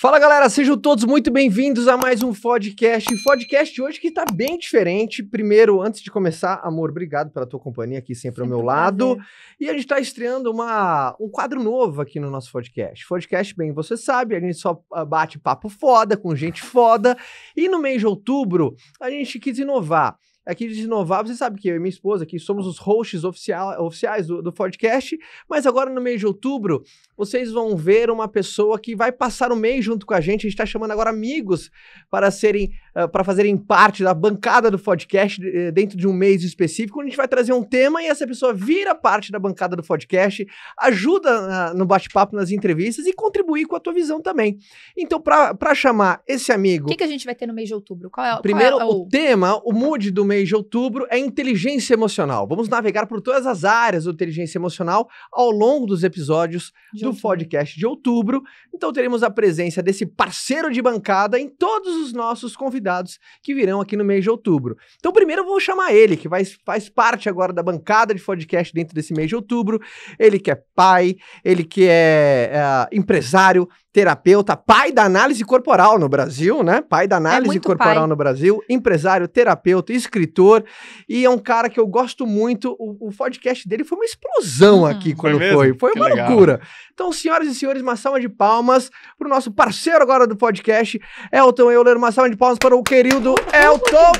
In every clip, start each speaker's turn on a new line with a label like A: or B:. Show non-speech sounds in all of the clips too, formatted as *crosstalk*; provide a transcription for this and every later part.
A: Fala galera, sejam todos muito bem-vindos a mais um podcast. Podcast hoje que tá bem diferente. Primeiro, antes de começar, amor, obrigado pela tua companhia aqui sempre ao meu lado. E a gente tá estreando uma, um quadro novo aqui no nosso podcast. Podcast, bem, você sabe, a gente só ah, bate papo foda com gente foda. E no mês de outubro, a gente quis inovar aqui de inovar. Você sabe que eu e minha esposa aqui somos os hosts oficiais do, do, podcast, mas agora no mês de outubro vocês vão ver uma pessoa que vai passar o um mês junto com a gente. A gente está chamando agora amigos para serem, uh, para fazerem parte da bancada do podcast eh, dentro de um mês específico. a gente vai trazer um tema e essa pessoa vira parte da bancada do podcast, ajuda ah, no bate-papo, nas entrevistas e contribuir com a tua visão também. Então, para chamar esse amigo. O que,
B: que, a gente vai ter no mês de outubro? Qual é, qual é primeiro, é, o... o
A: tema, o mood do mês de outubro é inteligência emocional. Vamos navegar por todas as áreas da inteligência emocional ao longo dos episódios de do do podcast de outubro. Então teremos a presença desse parceiro de bancada em todos os nossos convidados que virão aqui no mês de outubro. Então primeiro eu vou chamar ele, que vai, faz parte agora da bancada de podcast dentro desse mês de outubro. Ele que é pai, ele que é, é empresário, terapeuta, pai da análise corporal no Brasil, né? Pai da análise é corporal pai. no Brasil, empresário, terapeuta, escritor. E é um cara que eu gosto muito. O, o podcast dele foi uma explosão uhum. aqui quando foi. Foi, foi uma legal. loucura. Então, senhoras e senhores, uma salva de palmas para o nosso parceiro agora do podcast, Elton Euler. Uma salva de palmas para o querido Elton.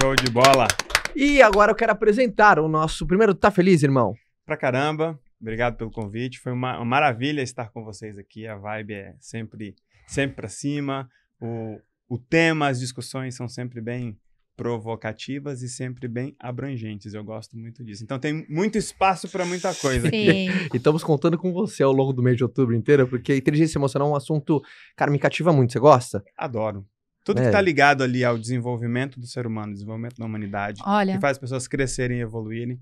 A: Show de bola. E agora eu quero apresentar o nosso primeiro Tá Feliz, irmão?
C: Pra caramba. Obrigado pelo convite. Foi uma, uma maravilha estar com vocês aqui. A vibe é sempre, sempre para cima. O, o tema, as discussões são sempre bem provocativas e sempre bem abrangentes. Eu gosto muito disso. Então tem muito espaço para muita
A: coisa Sim. aqui. *laughs* e estamos contando com você ao longo do mês de outubro inteiro, porque inteligência emocional é um assunto, cara, me cativa muito. Você gosta? Adoro. Tudo é. que está
C: ligado ali ao desenvolvimento do ser humano, desenvolvimento da humanidade, Olha. que faz as pessoas crescerem e evoluírem,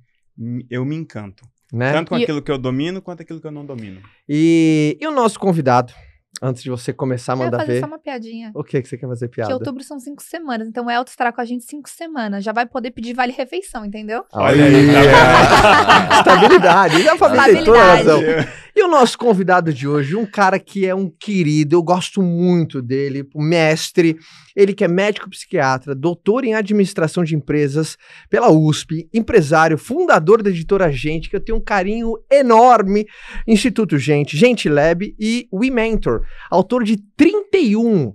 C: eu me encanto. Né? Tanto com e... aquilo que eu domino quanto aquilo que eu
A: não domino. E, e o nosso convidado, antes de você começar a mandar ver. Eu fazer só uma piadinha. O que, que você quer fazer piada? Que outubro
B: são cinco semanas, então o Elton estará com a gente cinco semanas. Já vai poder pedir vale refeição, entendeu?
D: Olha aí. Tá
B: *laughs*
A: Estabilidade. E a família razão. E o nosso convidado de hoje, um cara que é um querido, eu gosto muito dele, o mestre, ele que é médico psiquiatra, doutor em administração de empresas pela USP, empresário, fundador da editora Gente, que eu tenho um carinho enorme, Instituto Gente, Gente Lab e We Mentor, autor de 31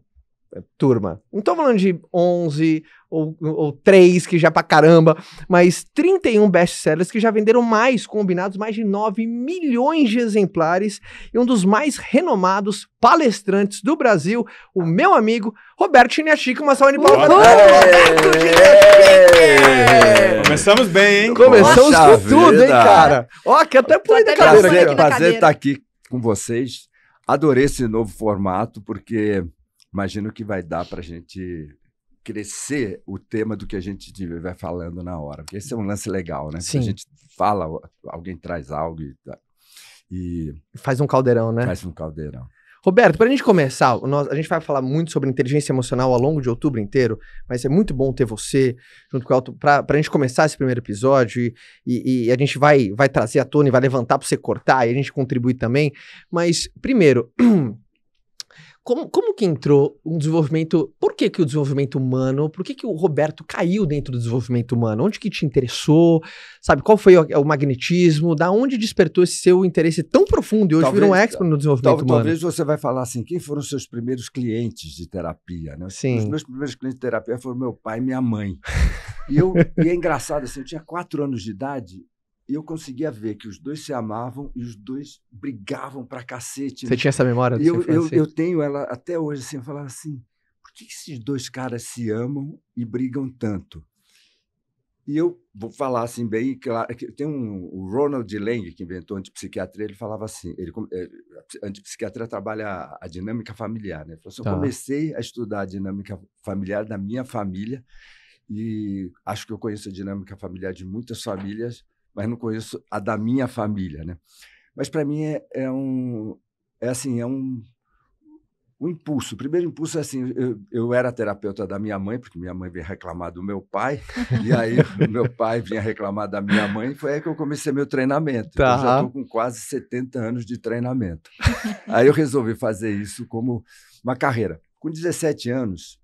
A: é, turma. Não tô falando de 11 ou, ou 3, que já é pra caramba, mas 31 best-sellers que já venderam mais, combinados, mais de 9 milhões de exemplares, e um dos mais renomados palestrantes do Brasil, o meu amigo Roberto Chiniachica, uma salva de palmas.
C: Começamos bem, hein? Começamos Nossa com vida. tudo, hein,
A: cara? Ó, que até pulei da cadeira. Prazer, prazer estar tá
E: aqui com vocês. Adorei esse novo formato, porque imagino que vai dar para a gente crescer o tema do que a gente vai falando na hora.
A: Porque esse é um lance legal, né? Sim. a gente fala, alguém traz algo e, tá, e. Faz um caldeirão, né? Faz um caldeirão. Roberto, para a gente começar, nós, a gente vai falar muito sobre inteligência emocional ao longo de outubro inteiro, mas é muito bom ter você junto com o Alto para a gente começar esse primeiro episódio e, e, e, a gente vai, vai trazer à tona e vai levantar para você cortar e a gente contribuir também. Mas, primeiro, *clears throat* Como, como que entrou um desenvolvimento? Por que, que o desenvolvimento humano? Por que, que o Roberto caiu dentro do desenvolvimento humano? Onde que te interessou? Sabe, qual foi o, o magnetismo? Da onde despertou esse seu interesse tão profundo? E hoje talvez, virou um expert no desenvolvimento humano. Talvez
E: você vai falar assim: quem foram os seus primeiros clientes de terapia? Né? Sim. Os meus primeiros clientes de terapia foram meu pai e minha mãe. *laughs* E, eu, e é engraçado, assim, eu tinha quatro anos de idade e eu conseguia ver que os dois se amavam e os dois brigavam pra cacete. Você né? tinha essa memória? E eu, eu, eu, tenho ela até hoje, assim, eu falava assim, por que esses dois caras se amam e brigam tanto? E eu vou falar assim bem, claro, tem um o Ronald Lang que inventou a antipsiquiatria, ele falava assim, ele a eh, antipsiquiatria trabalha a, dinâmica familiar, né? Ele falou assim, tá. eu comecei a estudar a dinâmica familiar da minha família e acho que eu conheço a dinâmica familiar de muitas famílias mas não conheço a da minha família, né? Mas para mim é, é, um, é assim, é um, um impulso. O primeiro impulso é assim, eu, eu era terapeuta da minha mãe, porque minha mãe vinha reclamar do meu pai, *laughs* e aí meu pai vinha reclamar da minha mãe, e foi aí que eu comecei meu treinamento. Tá. eu já estou tá. com quase 70 anos de treinamento. aí eu resolvi fazer isso como uma carreira. Com 17 anos,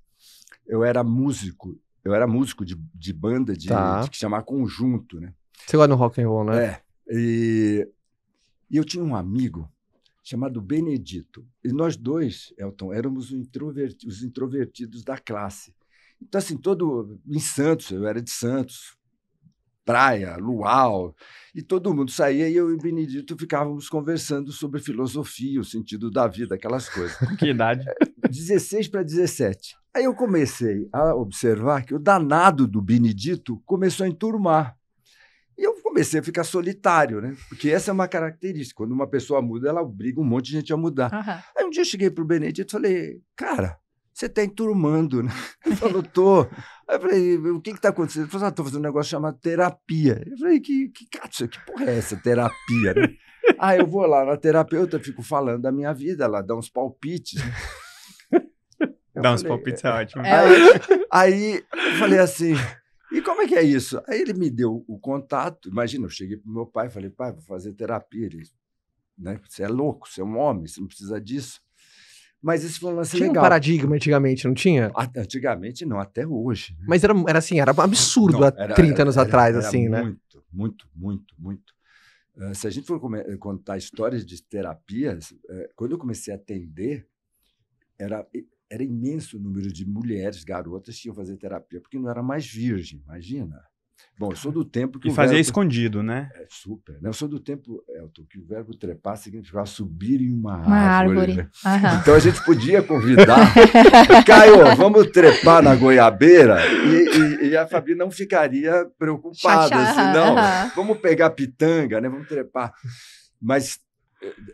E: eu era músico, eu era músico de, de banda de, tá. de que chamava conjunto, né?
A: Você gosta do rock and roll, né? É.
E: E, e eu tinha um amigo chamado Benedito. E nós dois, Elton, éramos introverti os introvertidos da classe. Então, assim, todo em Santos, eu era de Santos, praia, luau, e todo mundo saía e eu e Benedito ficávamos conversando sobre filosofia, o sentido da vida, aquelas coisas. *laughs* que idade? 16 é, para 17. Aí eu comecei a observar que o danado do Benedito começou a enturmar. E eu comecei a ficar solitário, né? Porque essa é uma característica. Quando uma pessoa muda, ela obriga um monte de gente a mudar. Uhum. Aí um dia eu cheguei pro Benedito e falei, cara, você tá enturmando, né? *laughs* Ele falou, tô. Aí eu falei, o que que tá acontecendo? Ele falou, ah, tô fazendo um negócio chamado terapia. Eu falei, que, que, que, que porra é essa terapia, né? ah, *laughs* eu vou lá na terapeuta, fico falando da minha vida, ela dá uns palpites, né?
C: Eu Dá uns palpites, é ótimo. É, aí,
E: aí eu falei assim, e como é que é isso? Aí ele me deu o contato. Imagina, eu cheguei para meu pai e falei, pai, vou fazer terapia. Ele, né? Você é louco, você é um homem, você não precisa disso. Mas esse foi um lance tinha legal. Tinha um paradigma
A: antigamente, não tinha?
E: Antigamente não, até hoje. Né?
A: Mas era, era assim, era absurdo não, era, há 30 era, anos era, atrás, assim, né?
E: Muito, muito, muito, muito. Uh, se a gente for eh, contar histórias de terapias, uh, quando eu comecei a atender, era era imenso o número de mulheres, garotas, que iam fazer terapia, porque não era mais virgem, imagina. Bom, eu sou do tempo que. E fazia verbo... escondido, né? É, super. Né? Eu sou do tempo, Elton, que o verbo trepar significava subir em uma, uma árvore. árvore. Né? Uhum. Então a gente podia convidar. *laughs* Caio, vamos trepar na goiabeira?
D: E,
E: e, e a Fabi não ficaria preocupada.
D: Chachá, assim, não, uhum.
E: vamos pegar pitanga, né? vamos trepar. Mas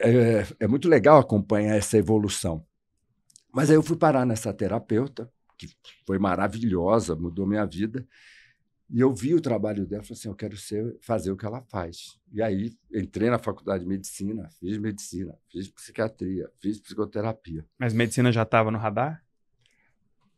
E: é, é, é muito legal acompanhar essa evolução. Mas aí eu fui parar nessa terapeuta, que foi maravilhosa, mudou minha vida. E eu vi o trabalho dela, falei assim, eu quero ser, fazer o que ela faz. E aí entrei na faculdade de medicina, fiz medicina, fiz psiquiatria, fiz psicoterapia. Mas medicina já estava no radar?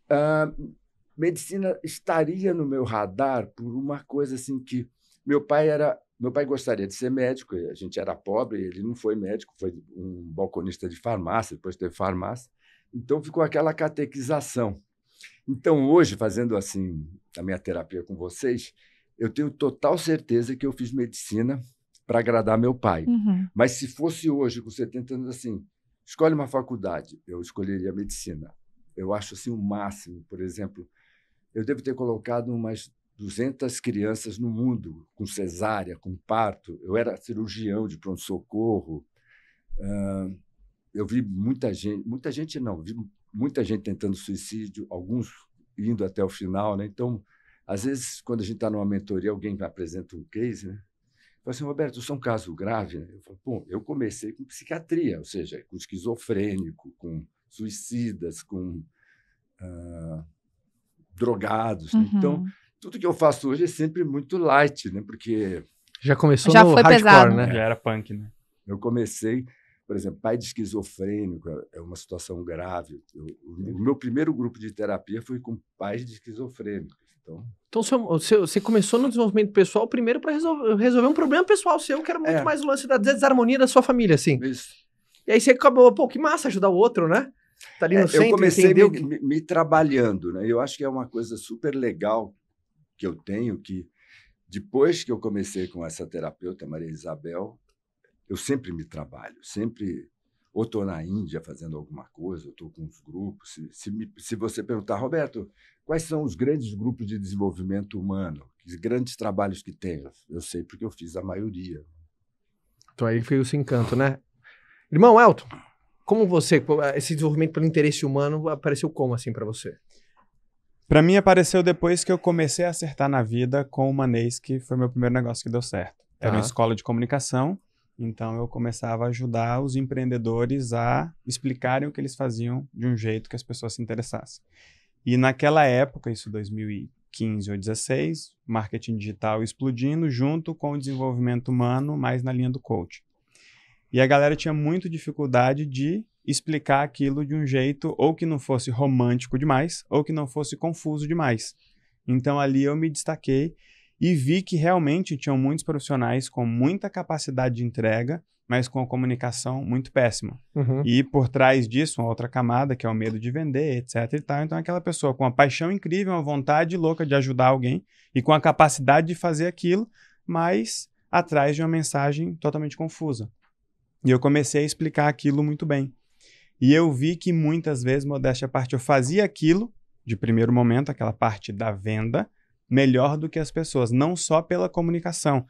E: Uh, medicina estaria no meu radar por uma coisa assim que meu pai era, meu pai gostaria de ser médico, a gente era pobre, ele não foi médico, foi um balconista de farmácia, depois teve farmácia. Então ficou aquela catequização. Então hoje, fazendo assim a minha terapia com vocês, eu tenho total certeza que eu fiz medicina para agradar meu pai. Uhum. Mas se fosse hoje, com 70 anos, assim, escolhe uma faculdade, eu escolheria medicina. Eu acho assim o máximo. Por exemplo, eu devo ter colocado umas 200 crianças no mundo com cesárea, com parto. Eu era cirurgião de pronto-socorro. Uh, eu vi muita gente, muita gente não, vi muita gente tentando suicídio, alguns indo até o final, né? Então, às vezes, quando a gente está numa mentoria, alguém apresenta um case, né? Fala assim, Roberto, isso é um caso grave? Né? Eu falo, bom eu comecei com psiquiatria, ou seja, com esquizofrênico, com suicidas, com ah, drogados. Uhum. Né? Então, uhum. tudo que eu faço hoje é sempre muito light, né? Porque... Já começou já no foi hardcore, pesado. né? Já era punk, né? Eu comecei por exemplo, pai de esquizofrênico é, é uma situação grave. Eu, o uhum. meu primeiro grupo de terapia foi com pais de esquizofrênicos. Então,
A: então você, você começou no desenvolvimento pessoal primeiro para resolver, resolver, um problema pessoal seu, que era muito é. mais o lance da desarmonia da sua família, assim. Isso. E aí você acabou, pô, que massa ajudar o outro, né? Tá ali no é, centro, eu comecei me, que...
E: me, me trabalhando, né? Eu acho que é uma coisa super legal que eu tenho que depois que eu comecei com essa terapeuta, Maria Isabel, eu sempre me trabalho, sempre ou estou na Índia fazendo alguma coisa, ou estou com os grupos. Se, se, me, se, você perguntar, Roberto, quais são os grandes grupos de desenvolvimento humano, os grandes trabalhos que tem? Eu sei porque eu fiz a maioria.
A: Então aí foi seu encanto, né? Irmão Elton, como você, esse desenvolvimento pelo interesse humano apareceu como assim para você?
C: Para mim apareceu depois que eu comecei a acertar na vida com o Manês, que foi meu primeiro negócio que deu certo. Era uhum. uma tá. escola de comunicação então eu começava a ajudar os empreendedores a explicarem o que eles faziam de um jeito que as pessoas se interessassem. E naquela época, isso 2015 ou 16, marketing digital explodindo junto com o desenvolvimento humano, mais na linha do coaching. E a galera tinha muito dificuldade de explicar aquilo de um jeito ou que não fosse romântico demais ou que não fosse confuso demais. Então ali eu me destaquei e vi que realmente tinham muitos profissionais com muita capacidade de entrega, mas com a comunicação muito péssima. Uhum. E por trás disso, uma outra camada, que é o medo de vender, etc e tal. Então, aquela pessoa com uma paixão incrível, uma vontade louca de ajudar alguém e com a capacidade de fazer aquilo, mas atrás de uma mensagem totalmente confusa. E eu comecei a explicar aquilo muito bem. E eu vi que muitas vezes, modéstia à parte, eu fazia aquilo de primeiro momento, aquela parte da venda, melhor do que as pessoas, não só pela comunicação.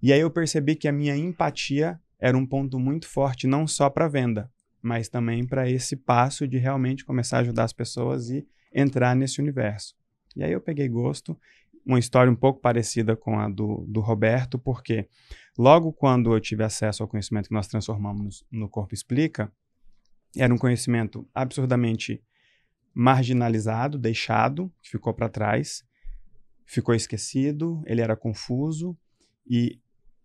C: E aí eu percebi que a minha empatia era um ponto muito forte, não só para venda, mas também para esse passo de realmente começar a ajudar as pessoas e entrar nesse universo. E aí eu peguei gosto, uma história um pouco parecida com a do, do Roberto, porque logo quando eu tive acesso ao conhecimento que nós transformamos no Corpo Explica, era um conhecimento absurdamente marginalizado, deixado, que ficou para trás, ficou esquecido, ele era confuso e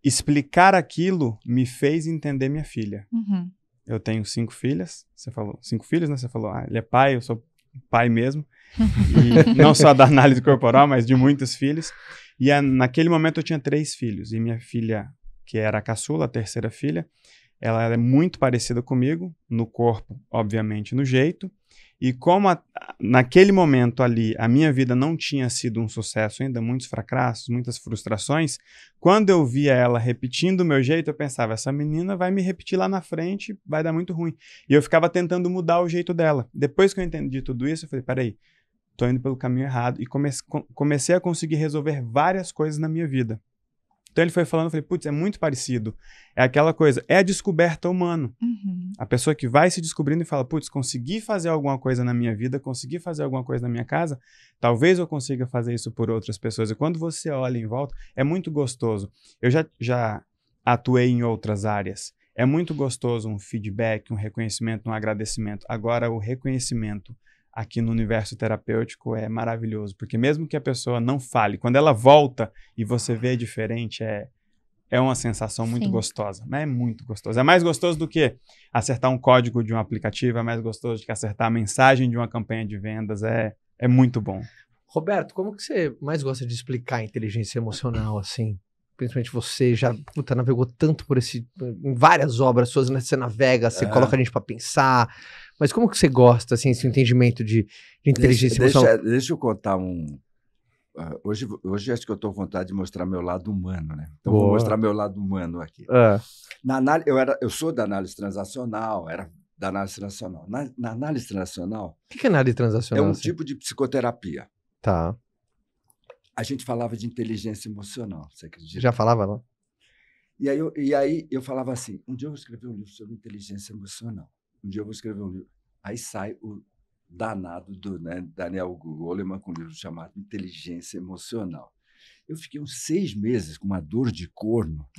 C: explicar aquilo me fez entender minha filha. Uhum. Eu tenho cinco filhas, você falou, cinco filhos, né? Você falou, ah, ele é pai, eu sou pai mesmo. *laughs* e não só da análise corporal, mas de muitos filhos. E a, naquele momento eu tinha três filhos. E minha filha, que era a caçula, a terceira filha, ela é muito parecida comigo, no corpo, obviamente, no jeito. E como a, naquele momento ali a minha vida não tinha sido um sucesso ainda, muitos fracassos, muitas frustrações, quando eu via ela repetindo o meu jeito, eu pensava, essa menina vai me repetir lá na frente, vai dar muito ruim. E eu ficava tentando mudar o jeito dela. Depois que eu entendi tudo isso, eu falei, peraí, tô indo pelo caminho errado. E comecei a conseguir resolver várias coisas na minha vida. Então ele foi falando, eu falei, putz, é muito parecido. É aquela coisa, é a descoberta humana. Uhum. A pessoa que vai se descobrindo e fala, putz, consegui fazer alguma coisa na minha vida, consegui fazer alguma coisa na minha casa, talvez eu consiga fazer isso por outras pessoas. E quando você olha em volta, é muito gostoso. Eu já, já atuei em outras áreas. É muito gostoso um feedback, um reconhecimento, um agradecimento. Agora, o reconhecimento aqui no universo terapêutico é maravilhoso, porque mesmo que a pessoa não fale, quando ela volta e você vê diferente, é, é uma sensação muito Sim. gostosa, né? É muito gostoso. É mais gostoso do que acertar um código de um aplicativo, é mais gostoso do que acertar a mensagem de uma campanha de vendas, é, é muito bom.
A: Roberto, como que você mais gosta de explicar a inteligência emocional assim? principalmente você já puta, navegou tanto por esse. em várias obras suas, né? Você navega, você é. coloca a gente para pensar. Mas como que você gosta, assim, esse entendimento de, de inteligência deixa, emocional?
E: Deixa, deixa eu contar um. Uh, hoje, hoje acho que eu estou com vontade de mostrar meu lado humano, né? Então Boa. vou mostrar meu lado humano aqui. É. Na análise, eu, era, eu sou da análise transacional, era da análise transacional. Na, na análise transacional. O que, que, é análise transacional? É um assim? tipo de psicoterapia. Tá a gente falava de inteligência emocional, você acredita? Já falava lá? E aí, eu, e aí eu falava assim, um dia eu vou escrever um livro sobre inteligência emocional. Um dia eu vou escrever um livro. Aí sai o danado do né, Daniel Goleman com um livro chamado Inteligência Emocional. Eu fiquei uns seis meses com uma dor de corno. *laughs*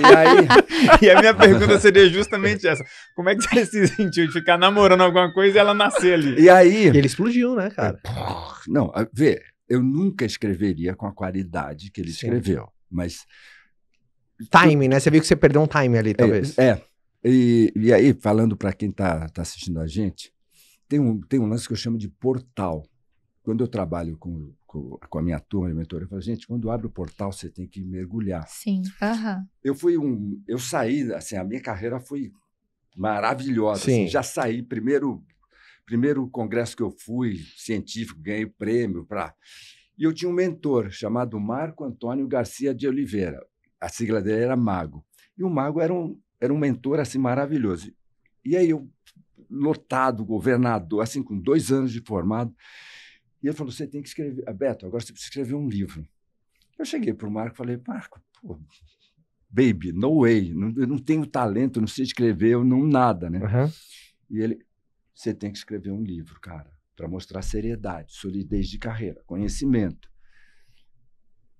E: e, aí... *laughs* e a minha pergunta
C: seria justamente essa. Como é que você se sentiu de ficar namorando alguma coisa e ela nascer ali? E aí...
E: E ele explodiu, né, cara? Não, vê eu nunca escreveria com a qualidade que ele Sim. escreveu. Mas.
A: Time, né? Você viu que você perdeu um time ali, é, talvez. É.
E: é. E, e, aí, falando para quem está tá assistindo a gente, tem um, tem um lance que eu chamo de portal. Quando eu trabalho com, com, com a minha turma de mentor, eu falo, gente, quando abre o portal, você tem que mergulhar. Sim. Uhum. Eu fui um. Eu saí, assim, a minha carreira foi maravilhosa. Assim, Sim. Assim, já saí primeiro primeiro congresso que eu fui, científico, ganhei prêmio para. E eu tinha um mentor chamado Marco Antônio Garcia de Oliveira. A sigla dele era Mago. E o Mago era um, era um mentor assim maravilhoso. E aí eu, lotado, governador, assim, com dois anos de formado, e ele falou: Você tem que escrever. Ah, Beto, agora você precisa escrever um livro. Eu cheguei para o Marco e falei: Marco, pô, baby, no way, não, eu não tenho talento, não sei escrever, eu não nada, né? Uhum. E ele, você tem que escrever um livro, cara, para mostrar seriedade, solidez de carreira, conhecimento.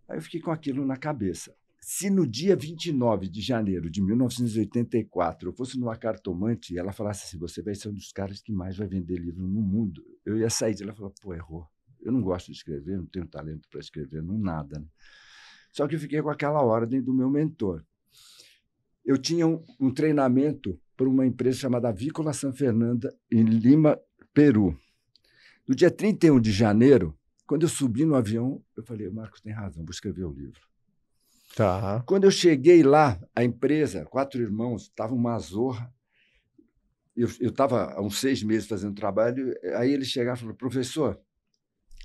E: Aí eu fiquei com aquilo na cabeça. Se no dia 29 de janeiro de 1984 eu fosse numa cartomante e ela falasse assim: você vai ser um dos caras que mais vai vender livro no mundo, eu ia sair de lá e falar: pô, errou. Eu não gosto de escrever, não tenho talento para escrever, não nada. Né? Só que eu fiquei com aquela ordem do meu mentor eu tinha um, um treinamento para uma empresa chamada Vícola San Fernanda, em Lima, Peru. No dia 31 de janeiro, quando eu subi no avião, eu falei, Marcos tem razão, vou escrever o livro. Tá. Quando eu cheguei lá, a empresa, quatro irmãos, estava uma zorra. Eu estava há uns seis meses fazendo trabalho, aí eles chegaram e falou, professor,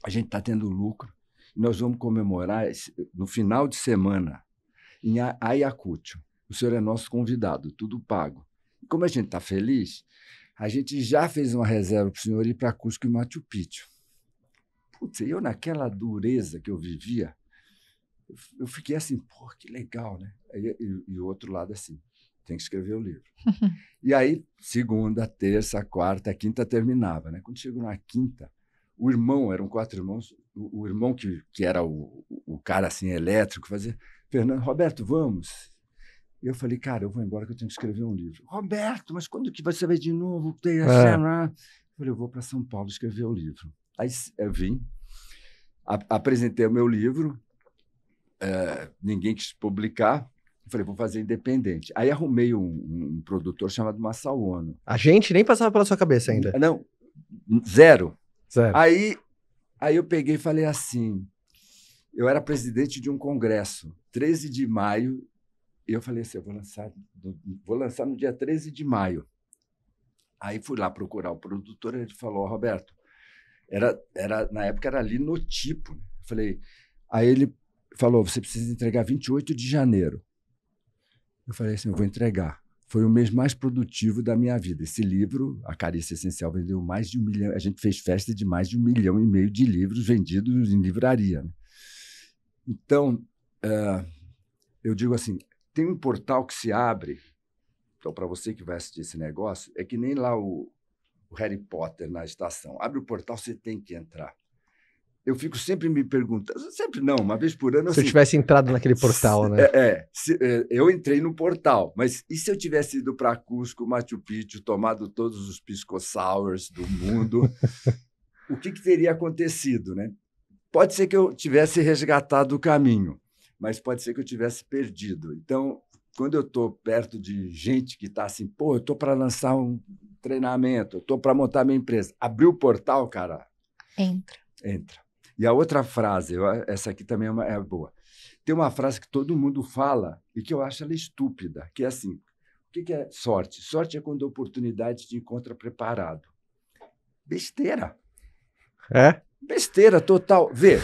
E: a gente está tendo lucro nós vamos comemorar esse, no final de semana em Ayacucho o senhor é nosso convidado, tudo pago. E como a gente está feliz, a gente já fez uma reserva para o senhor ir para Cusco e Machu Picchu. Putz, eu naquela dureza que eu vivia, eu fiquei assim, pô, que legal, né? E o outro lado é assim, tem que escrever o livro. *laughs* e aí, segunda, terça, quarta, quinta terminava, né? Quando chegou na quinta, o irmão, eram quatro irmãos, o, o irmão que, que era o, o, cara assim elétrico, fazia, Fernando, Roberto, vamos eu falei, cara, eu vou embora que eu tenho que escrever um livro. Roberto, mas quando que você vai de novo? Tem a cena? Eu falei, eu vou para São Paulo escrever o livro. Aí eu vim, apresentei o meu livro, é, ninguém quis publicar. Eu falei, vou fazer independente. Aí arrumei um, um produtor chamado Massa Ono.
A: A gente nem passava pela sua cabeça ainda.
E: Não, zero. Zero. Aí, aí eu peguei e falei assim, eu era presidente de um congresso, 13 de maio e eu falei assim, eu vou lançar, vou lançar no dia 13 de maio. Aí fui lá procurar o produtor, ele falou, Roberto, era, era, na época era ali no tipo. Né? Falei, aí ele falou, você precisa entregar 28 de janeiro. Eu falei assim, eu vou entregar. Foi o mês mais produtivo da minha vida. Esse livro, A Carícia Essencial, vendeu mais de um milhão. A gente fez festa de mais de um milhão e meio de livros vendidos em livraria. Né? Então, uh, eu digo assim, tem um portal que se abre. Então, para você que vai assistir esse negócio, é que nem lá o, o Harry Potter na estação. Abre o portal, você tem que entrar eu fico sempre me perguntando, sempre não, uma vez por ano. Se assim, eu tivesse
A: entrado naquele portal, se, né? É,
E: é, se, é, eu entrei no portal, mas e se eu tivesse ido para Cusco, Machu Picchu, tomado todos os pisco sours do mundo, *laughs* o que, que teria acontecido, né? Pode ser que eu tivesse resgatado o caminho, mas pode ser que eu tivesse perdido. Então, quando eu estou perto de gente que está assim, pô, eu estou para lançar um treinamento, eu estou para montar minha empresa, abriu o portal, cara. Entra. Entra. E a outra frase, essa aqui também é, uma, é boa. Tem uma frase que todo mundo fala e que eu acho ela estúpida, que é assim: o que, que é sorte? Sorte é quando a oportunidade te encontra preparado. Besteira. É? Besteira total. Vê,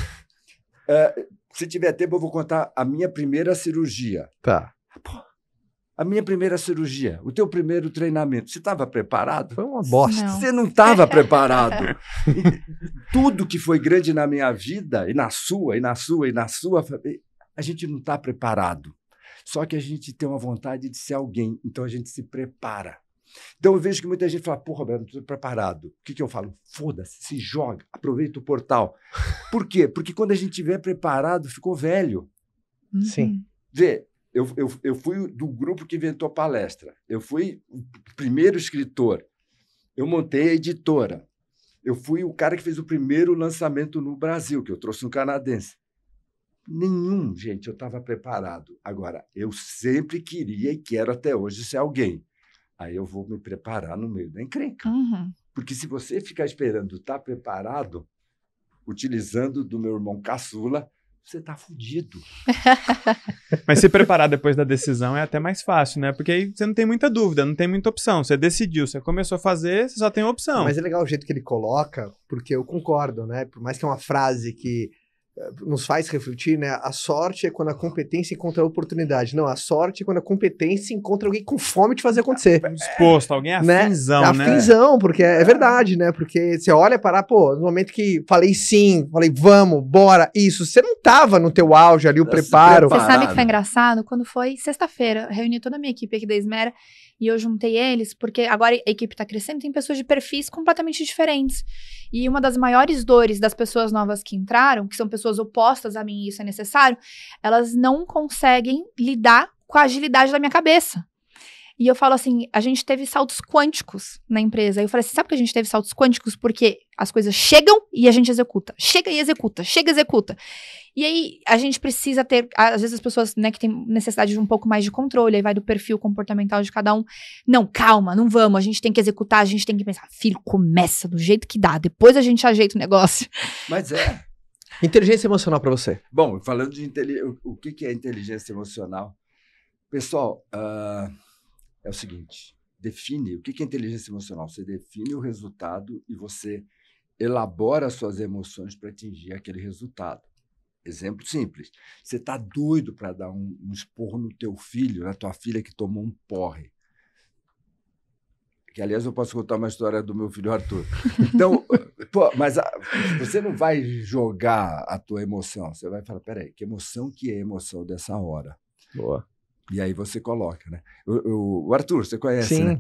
E: eh, se tiver tempo, eu vou contar a minha primeira cirurgia.
A: Tá. Pô,
E: a minha primeira cirurgia, o teu primeiro treinamento, você estava preparado? Foi uma bosta. Você não estava *laughs* preparado. tudo que foi grande na minha vida, e na sua, e na sua, e na sua, a gente não está preparado. Só que a gente tem uma vontade de ser alguém, então a gente se prepara. Então eu vejo que muita gente fala, porra, Roberto, estou preparado. O que, que eu falo? Foda-se, se joga, aproveita o portal. *laughs* Por quê? Porque quando a gente estiver preparado, ficou velho.
A: Uhum.
D: Sim.
E: Vê, eu, eu, eu fui do grupo que inventou a palestra. Eu fui o primeiro escritor. Eu montei a editora. Eu fui o cara que fez o primeiro lançamento no Brasil, que eu trouxe um canadense.
D: Nenhum,
E: gente, eu estava preparado. Agora, eu sempre queria e quero até hoje ser alguém. Aí eu vou me preparar no meio da encrenca. Uhum. Porque se você ficar esperando estar tá preparado, utilizando do meu irmão caçula, você tá fudido.
C: *laughs* Mas se preparar depois da decisão é até mais fácil, né? Porque aí você não tem muita dúvida, não
A: tem muita opção. Você decidiu, você começou a fazer, você só tem opção. Mas é legal o jeito que ele coloca, porque eu concordo, né? Por mais que é uma frase que nos faz refletir, né? A sorte é quando a competência encontra a oportunidade. Não, a sorte é quando a competência encontra alguém com fome de fazer acontecer. disposto, tá alguém é né? afinzão, né? né? Afinzão, porque é, é, verdade, né? Porque você olha parar, pô, no momento que falei sim, falei vamos, bora, isso, você não tava no teu auge ali, o tá preparo. Você sabe que foi
B: engraçado? Quando foi sexta-feira, reuni toda a minha equipe aqui da Esmera e eu juntei eles, porque agora a equipe está crescendo, tem pessoas de perfis completamente diferentes. E uma das maiores dores das pessoas novas que entraram, que são pessoas opostas a mim, e isso é necessário, elas não conseguem lidar com a agilidade da minha cabeça. E eu falo assim: a gente teve saltos quânticos na empresa. Eu falei assim: sabe que a gente teve saltos quânticos? Porque as coisas chegam e a gente executa. Chega e executa, chega e executa. E aí a gente precisa ter, às vezes as pessoas, né, que têm necessidade de um pouco mais de controle, aí vai do perfil comportamental de cada um. Não, calma, não vamos, a gente tem que executar, a gente tem que pensar, filho, começa do jeito que dá, depois a gente ajeita o negócio.
A: *laughs* Mas é. Inteligência emocional para você. Bom, falando de inteligência
E: o que, que é inteligência emocional? Pessoal, uh é o seguinte: define o que é inteligência emocional. Você define o resultado e você elabora suas emoções para atingir aquele resultado. Exemplo simples: você está doido para dar um, um esporro no teu filho, na tua filha que tomou um porre. Que, aliás, eu posso contar uma história do meu filho Arthur. Então, *laughs* pô, mas a, você não vai jogar a tua emoção. Você vai falar: peraí, que emoção que é a emoção dessa hora? Boa. E aí você coloca, né? O, o Arthur, você conhece, Sim. né?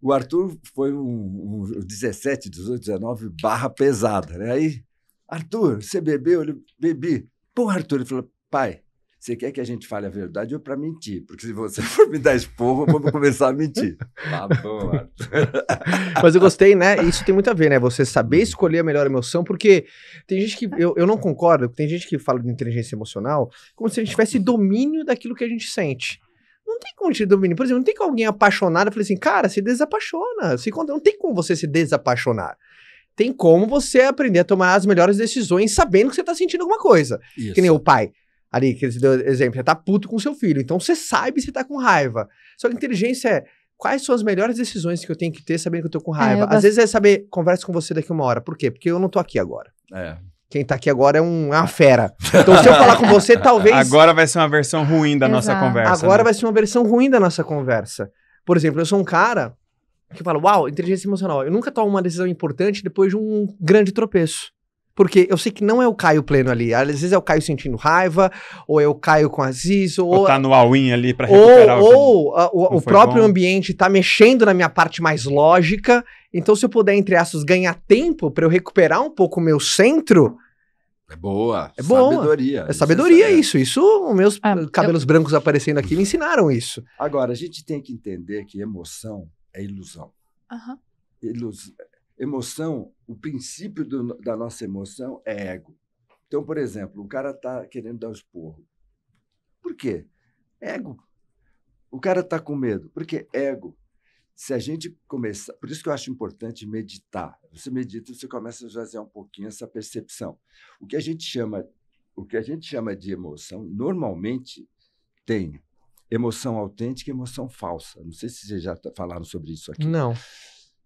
E: O Arthur foi um, um 17, 18, 19 barra pesada, né? Aí, Arthur, você bebeu? Ele, bebi. Pô, Arthur, ele falou, pai, você quer que a gente fale a verdade ou para mentir? Porque se você *laughs* for me dar esporro, eu vou começar a mentir.
D: Tá *laughs*
A: Mas eu gostei, né? Isso tem muito a ver, né? Você saber escolher a melhor emoção, porque tem gente que. Eu, eu não concordo, tem gente que fala de inteligência emocional como se a gente tivesse domínio daquilo que a gente sente não tem como te dominar. Por exemplo, não tem como alguém apaixonado falar assim, cara, se desapaixona. Se, não tem como você se desapaixonar. Tem como você aprender a tomar as melhores decisões sabendo que você está sentindo alguma coisa. Isso. Que nem o pai ali, que ele deu exemplo, você tá puto com seu filho, então você sabe se tá com raiva. Só que inteligência é quais são as melhores decisões que eu tenho que ter sabendo que eu tô com é, raiva. É, Às gosto... vezes é saber, converso com você daqui uma hora. Por quê? Porque eu não tô aqui agora. É. Quem tá aqui agora é, um, é uma fera. Então, se eu falar com você, talvez. *laughs*
C: Agora vai ser uma versão ruim da Exato. nossa conversa. Agora né? vai
A: ser uma versão ruim da nossa conversa. Por exemplo, eu sou um cara que fala: Uau, inteligência emocional. Eu nunca tomo uma decisão importante depois de um grande tropeço. Porque eu sei que não é o Caio pleno ali. Às vezes é o Caio sentindo raiva, ou é o Caio com Aziz, ou... ou tá no
C: all-in ali pra recuperar Ou, ou a, o, o próprio bom.
A: ambiente tá mexendo na minha parte mais lógica. Então, se eu puder, entre aspas, ganhar tempo para eu recuperar um pouco o meu centro... É boa. É boa. Sabedoria. É, é sabedoria isso. Isso, isso meus é, eh, cabelos eu... brancos aparecendo aqui me ensinaram isso.
E: Agora, a gente tem que entender que emoção é ilusão. Uhum. Ilus... Emoção, o princípio do, da nossa emoção é ego. Então, por exemplo, o cara está querendo dar um esporro. Por quê? Ego. O cara está com medo. por quê ego. Se a gente começar. Por isso que eu acho importante meditar. Você medita, você começa a esvaziar um pouquinho essa percepção. O que a gente chama, o que a gente chama de emoção, normalmente tem emoção autêntica e emoção falsa. Não sei se vocês já falaram sobre isso aqui. Não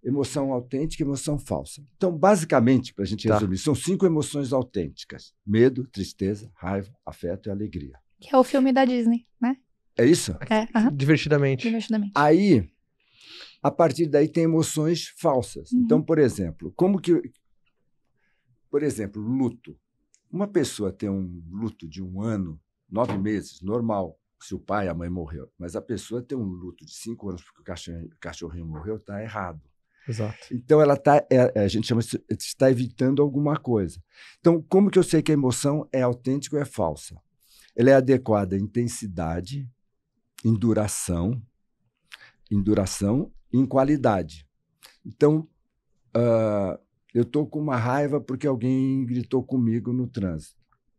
E: emoção autêntica e emoção falsa. Então, basicamente, para a gente tá. resumir, são cinco emoções autênticas: medo, tristeza, raiva, afeto e alegria.
B: Que é o filme da Disney, né?
E: É isso? É,
B: Divertidamente. Divertidamente.
E: Aí, a partir daí, tem emoções falsas. Uhum. Então, por exemplo, como que. Por exemplo, luto. Uma pessoa tem um luto de um ano, nove meses, normal, se o pai e a mãe morreu. Mas a pessoa tem um luto de cinco anos porque o cachorrinho, o cachorrinho morreu, está errado. Exato. Então ela tá, é, a gente chama de está evitando alguma coisa. Então como que eu sei que a emoção é autêntica ou é falsa? Ela é adequada em intensidade, em duração, em duração, em qualidade. Então uh, eu tô com uma raiva porque alguém gritou comigo no trânsito.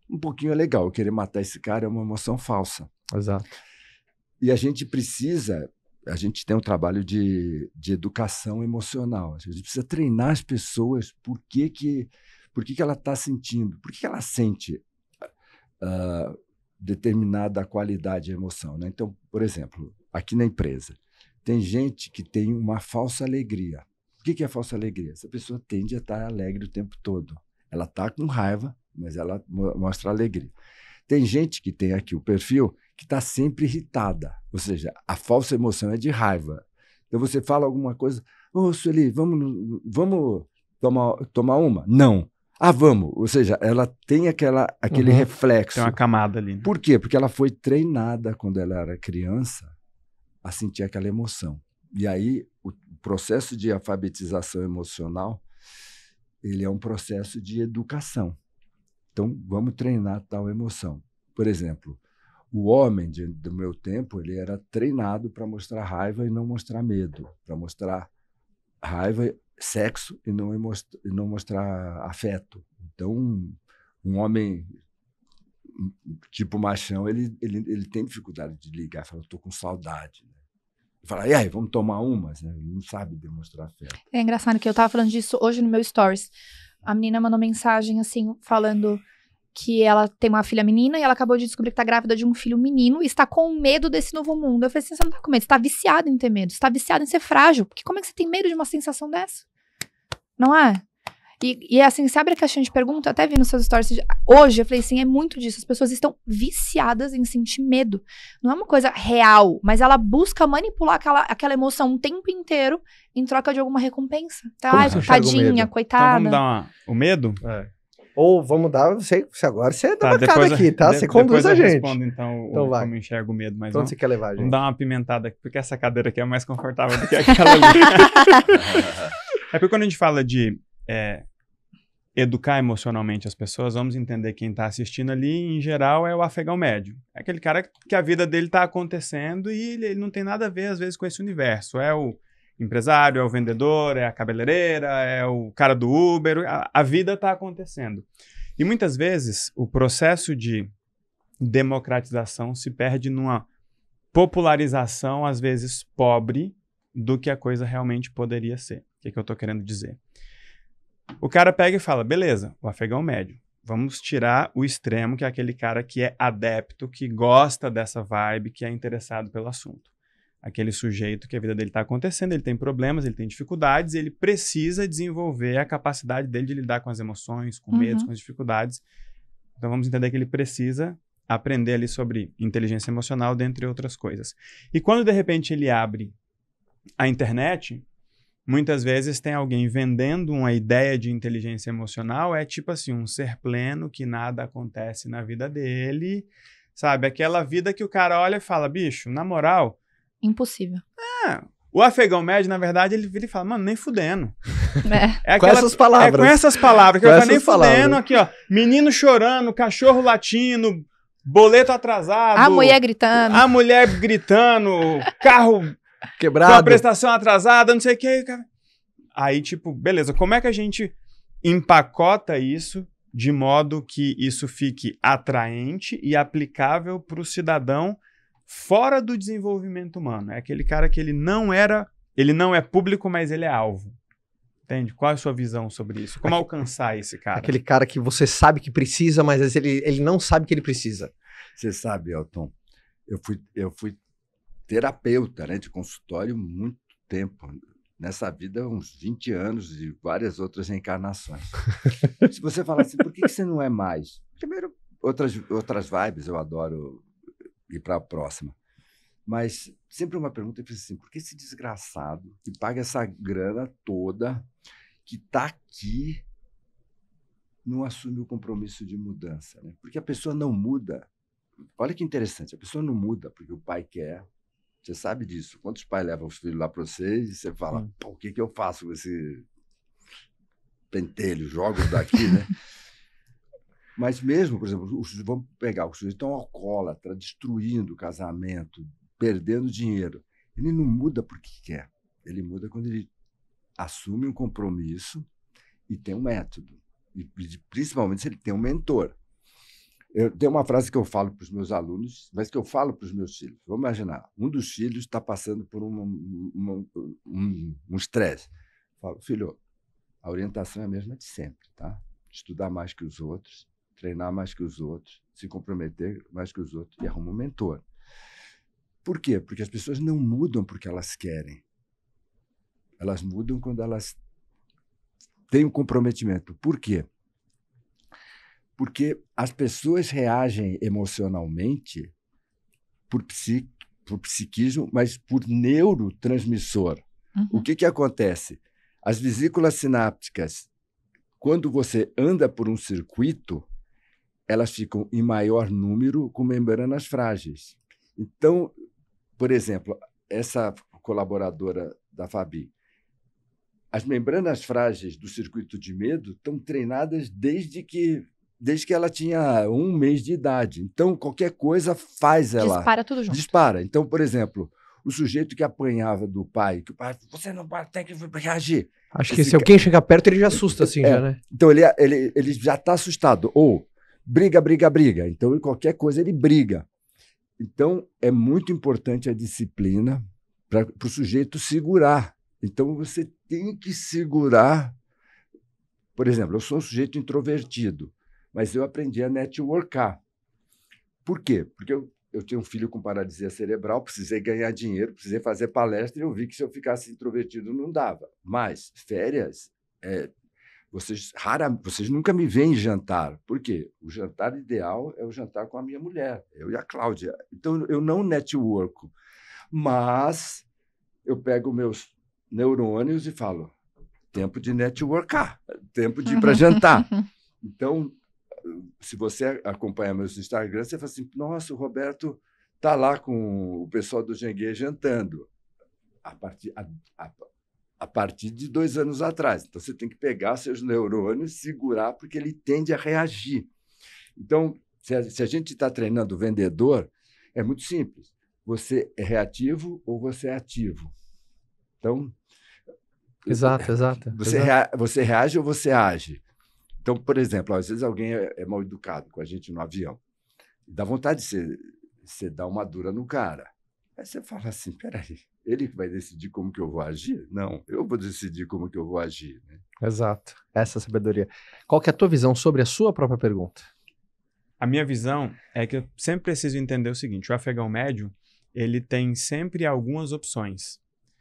E: Um pouquinho é legal, querer matar esse cara é uma emoção falsa. Exato. E a gente precisa a gente tem um trabalho de, de educação emocional. Assim, a gente precisa treinar as pessoas por que, que, por que, que ela está sentindo, por que, que ela sente uh, determinada qualidade de emoção. Né? Então, por exemplo, aqui na empresa, tem gente que tem uma falsa alegria. O que, que é falsa alegria? Essa pessoa tende a estar tá alegre o tempo todo. Ela está com raiva, mas ela mostra alegria. Tem gente que tem aqui o perfil que está sempre irritada. Ou seja, a falsa emoção é de raiva. Então você fala alguma coisa, ô oh, Sueli, vamos, vamos tomar, tomar uma? Não. Ah, vamos. Ou seja, ela tem aquela, aquele uhum. reflexo. Tem uma camada ali. Né? Por quê? Porque ela foi treinada quando ela era criança a sentir aquela emoção. E aí o processo de alfabetização emocional ele é um processo de educação. Então, vamos treinar tal emoção. Por exemplo, o homem de, do meu tempo ele era treinado para mostrar raiva e não mostrar medo, para mostrar raiva, sexo e não, e não mostrar afeto. Então, um, um homem hum, tipo machão, ele, ele, ele tem dificuldade de ligar, fala, estou com saudade. Né? Fala, e aí, vamos tomar uma? Né? Ele não sabe demonstrar afeto.
B: É engraçado que eu estava falando disso hoje no meu stories. A menina mandou mensagem assim, falando que ela tem uma filha menina e ela acabou de descobrir que tá grávida de um filho menino e está com medo desse novo mundo. Eu falei assim: você não tá com medo, você tá viciada em ter medo, você tá viciada em ser frágil. Porque como é que você tem medo de uma sensação dessa? Não é? E, e é assim, você abre a caixinha de pergunta, até vi nos seus stories hoje, eu falei assim, é muito disso. As pessoas estão viciadas em sentir medo. Não é uma coisa real, mas ela busca manipular aquela, aquela emoção o tempo inteiro em troca de alguma recompensa. Tá, Como é ai, tadinha, coitada. Então vamos dar
A: uma... o medo? É. Ou vamos dar, você, agora você é tá, bancada aqui, tá? Você conduz a gente. Respondo, então, então vai. como enxergo
C: o medo, mas então, vamos, você quer levar, gente? vamos dar uma pimentada aqui, porque essa cadeira aqui é mais confortável do que aquela ali. *laughs* é porque quando a gente fala de é, educar emocionalmente as pessoas, vamos entender quem está assistindo ali, em geral, é o afegão médio. É aquele cara que a vida dele está acontecendo e ele, ele não tem nada a ver, às vezes, com esse universo. É o empresário, é o vendedor, é a cabeleireira, é o cara do Uber, a, a vida está acontecendo. E muitas vezes o processo de democratização se perde numa popularização, às vezes pobre, do que a coisa realmente poderia ser. O que, é que eu estou querendo dizer? O cara pega e fala: beleza, o afegão médio. Vamos tirar o extremo, que é aquele cara que é adepto, que gosta dessa vibe, que é interessado pelo assunto aquele sujeito que a vida dele está acontecendo, ele tem problemas, ele tem dificuldades, ele precisa desenvolver a capacidade dele de lidar com as emoções, com uhum. medos, com as dificuldades. Então vamos entender que ele precisa aprender ali sobre inteligência emocional, dentre outras coisas. E quando de repente ele abre a internet, muitas vezes tem alguém vendendo uma ideia de inteligência emocional, é tipo assim, um ser pleno que nada acontece na vida dele, sabe? Aquela vida que o cara olha e fala: bicho, na moral Impossível. É. O afegão médio, na verdade, ele vira e fala, mano, nem fudendo.
B: *laughs* É. é aquela, com essas é, palavras. É com essas palavras. Que
C: com eu nem palavras. fudendo aqui, ó. Menino chorando, cachorro latindo, boleto atrasado. A mulher gritando. A mulher gritando, carro quebrado. Com a prestação atrasada, não sei o que. Aí, tipo, beleza, como é que a gente empacota isso de modo que isso fique atraente e aplicável para o cidadão fora do desenvolvimento humano. É aquele cara que ele não era,
A: ele não é público, mas ele é alvo. Entende? Qual é a sua visão sobre isso? Como
C: alcançar esse
A: cara? Aquele cara que você sabe que precisa, mas ele, ele não sabe que ele precisa. Você sabe,
E: Elton, eu fui, eu fui terapeuta né, de consultório muito tempo. Nessa vida, uns 20 anos e várias outras encarnações. *laughs* Se você falar assim, por que, que você não é mais? Primeiro, outras, outras vibes, eu adoro ir para a próxima. Mas sempre uma pergunta, eu fiz assim, por que esse desgraçado que paga essa grana toda, que está aqui, não assume o compromisso de mudança? Né? Porque a pessoa não muda. Olha que interessante, a pessoa não muda porque o pai quer, você sabe disso. Quantos pais levam os filhos lá para vocês e você fala, hum. pô, o que, que eu faço com esse pentelho? Jogo daqui, né? *laughs* Mas mesmo, por exemplo, os, vamos pegar, os sujeitos estão é alcoólatra, destruindo o casamento, perdendo dinheiro. Ele não muda porque quer. Ele muda quando ele assume um compromisso e tem um método. E principalmente se ele tem um mentor. Eu tenho uma frase que eu falo para os meus alunos, mas que eu falo para os meus filhos. Vamos imaginar, um dos filhos está passando por uma, uma,
D: um
E: estresse. Um falo, filho, a orientação é a mesma de sempre, tá? Estudar mais que os outros, treinar mais que os outros, se comprometer mais que os outros e arrumar um mentor. Por quê? Porque as pessoas não mudam porque elas querem. Elas mudam quando elas têm um comprometimento. Por quê? Porque as pessoas reagem emocionalmente por, psiqui, por psiquismo, mas por neurotransmissor. Uhum. O que, que acontece? As vesículas sinápticas, quando você anda por um circuito, elas ficam em maior número com membranas frágeis. Então, por exemplo, essa colaboradora da Fabi, as membranas frágeis do circuito de medo estão treinadas desde que desde que ela tinha um mês de idade. Então, qualquer coisa faz ela. Dispara tudo junto. Dispara. Então, por exemplo, o sujeito que apanhava do pai, que o pai, você não tem que reagir. Acho que se alguém chegar perto, ele já
A: assusta, assim, é, já, né?
E: Então, ele, ele, ele já está assustado. Ou briga, briga, briga. Então, qualquer coisa ele briga. Então, é muito importante a disciplina para o sujeito segurar. Então, você tem que segurar. Por exemplo, eu sou um sujeito introvertido, mas eu aprendi a networkar. Por quê? Porque eu, eu tinha um filho com paralisia cerebral, precisei ganhar dinheiro, precisei fazer palestra e eu vi que se eu ficasse introvertido não dava. Mas férias é vocês, rara, vocês nunca me veem jantar. Por quê? O jantar ideal é o jantar com a minha mulher, eu e a Cláudia. Então, eu não networko, mas eu pego meus neurônios e falo, tempo de networkar, tempo de ir para jantar. *laughs* Então, se você acompanha meus Instagrams, você fala assim: nossa, o Roberto tá lá com o pessoal do Jengue jantando. A partir a, a, a partir de dois anos atrás. Então, você tem que pegar seus neurônios, segurar, porque ele tende a reagir. Então, se a, se a gente está treinando o vendedor, é muito simples. Você é reativo ou você é ativo?
A: Então. Exato, exato. *laughs* Você, exato.
E: Rea, você reage ou você age? Então, por exemplo, às vezes alguém é, é, mal educado com a gente no avião. Dá vontade de você, você dar uma dura no cara. Aí você fala assim: peraí, ele vai decidir como que eu vou agir? Não, eu vou decidir como que eu vou agir. Né?
A: Exato, essa é sabedoria. Qual que é a tua visão sobre a sua própria pergunta?
C: A minha visão é que eu sempre preciso entender o seguinte, o afegão médio, ele tem sempre algumas opções,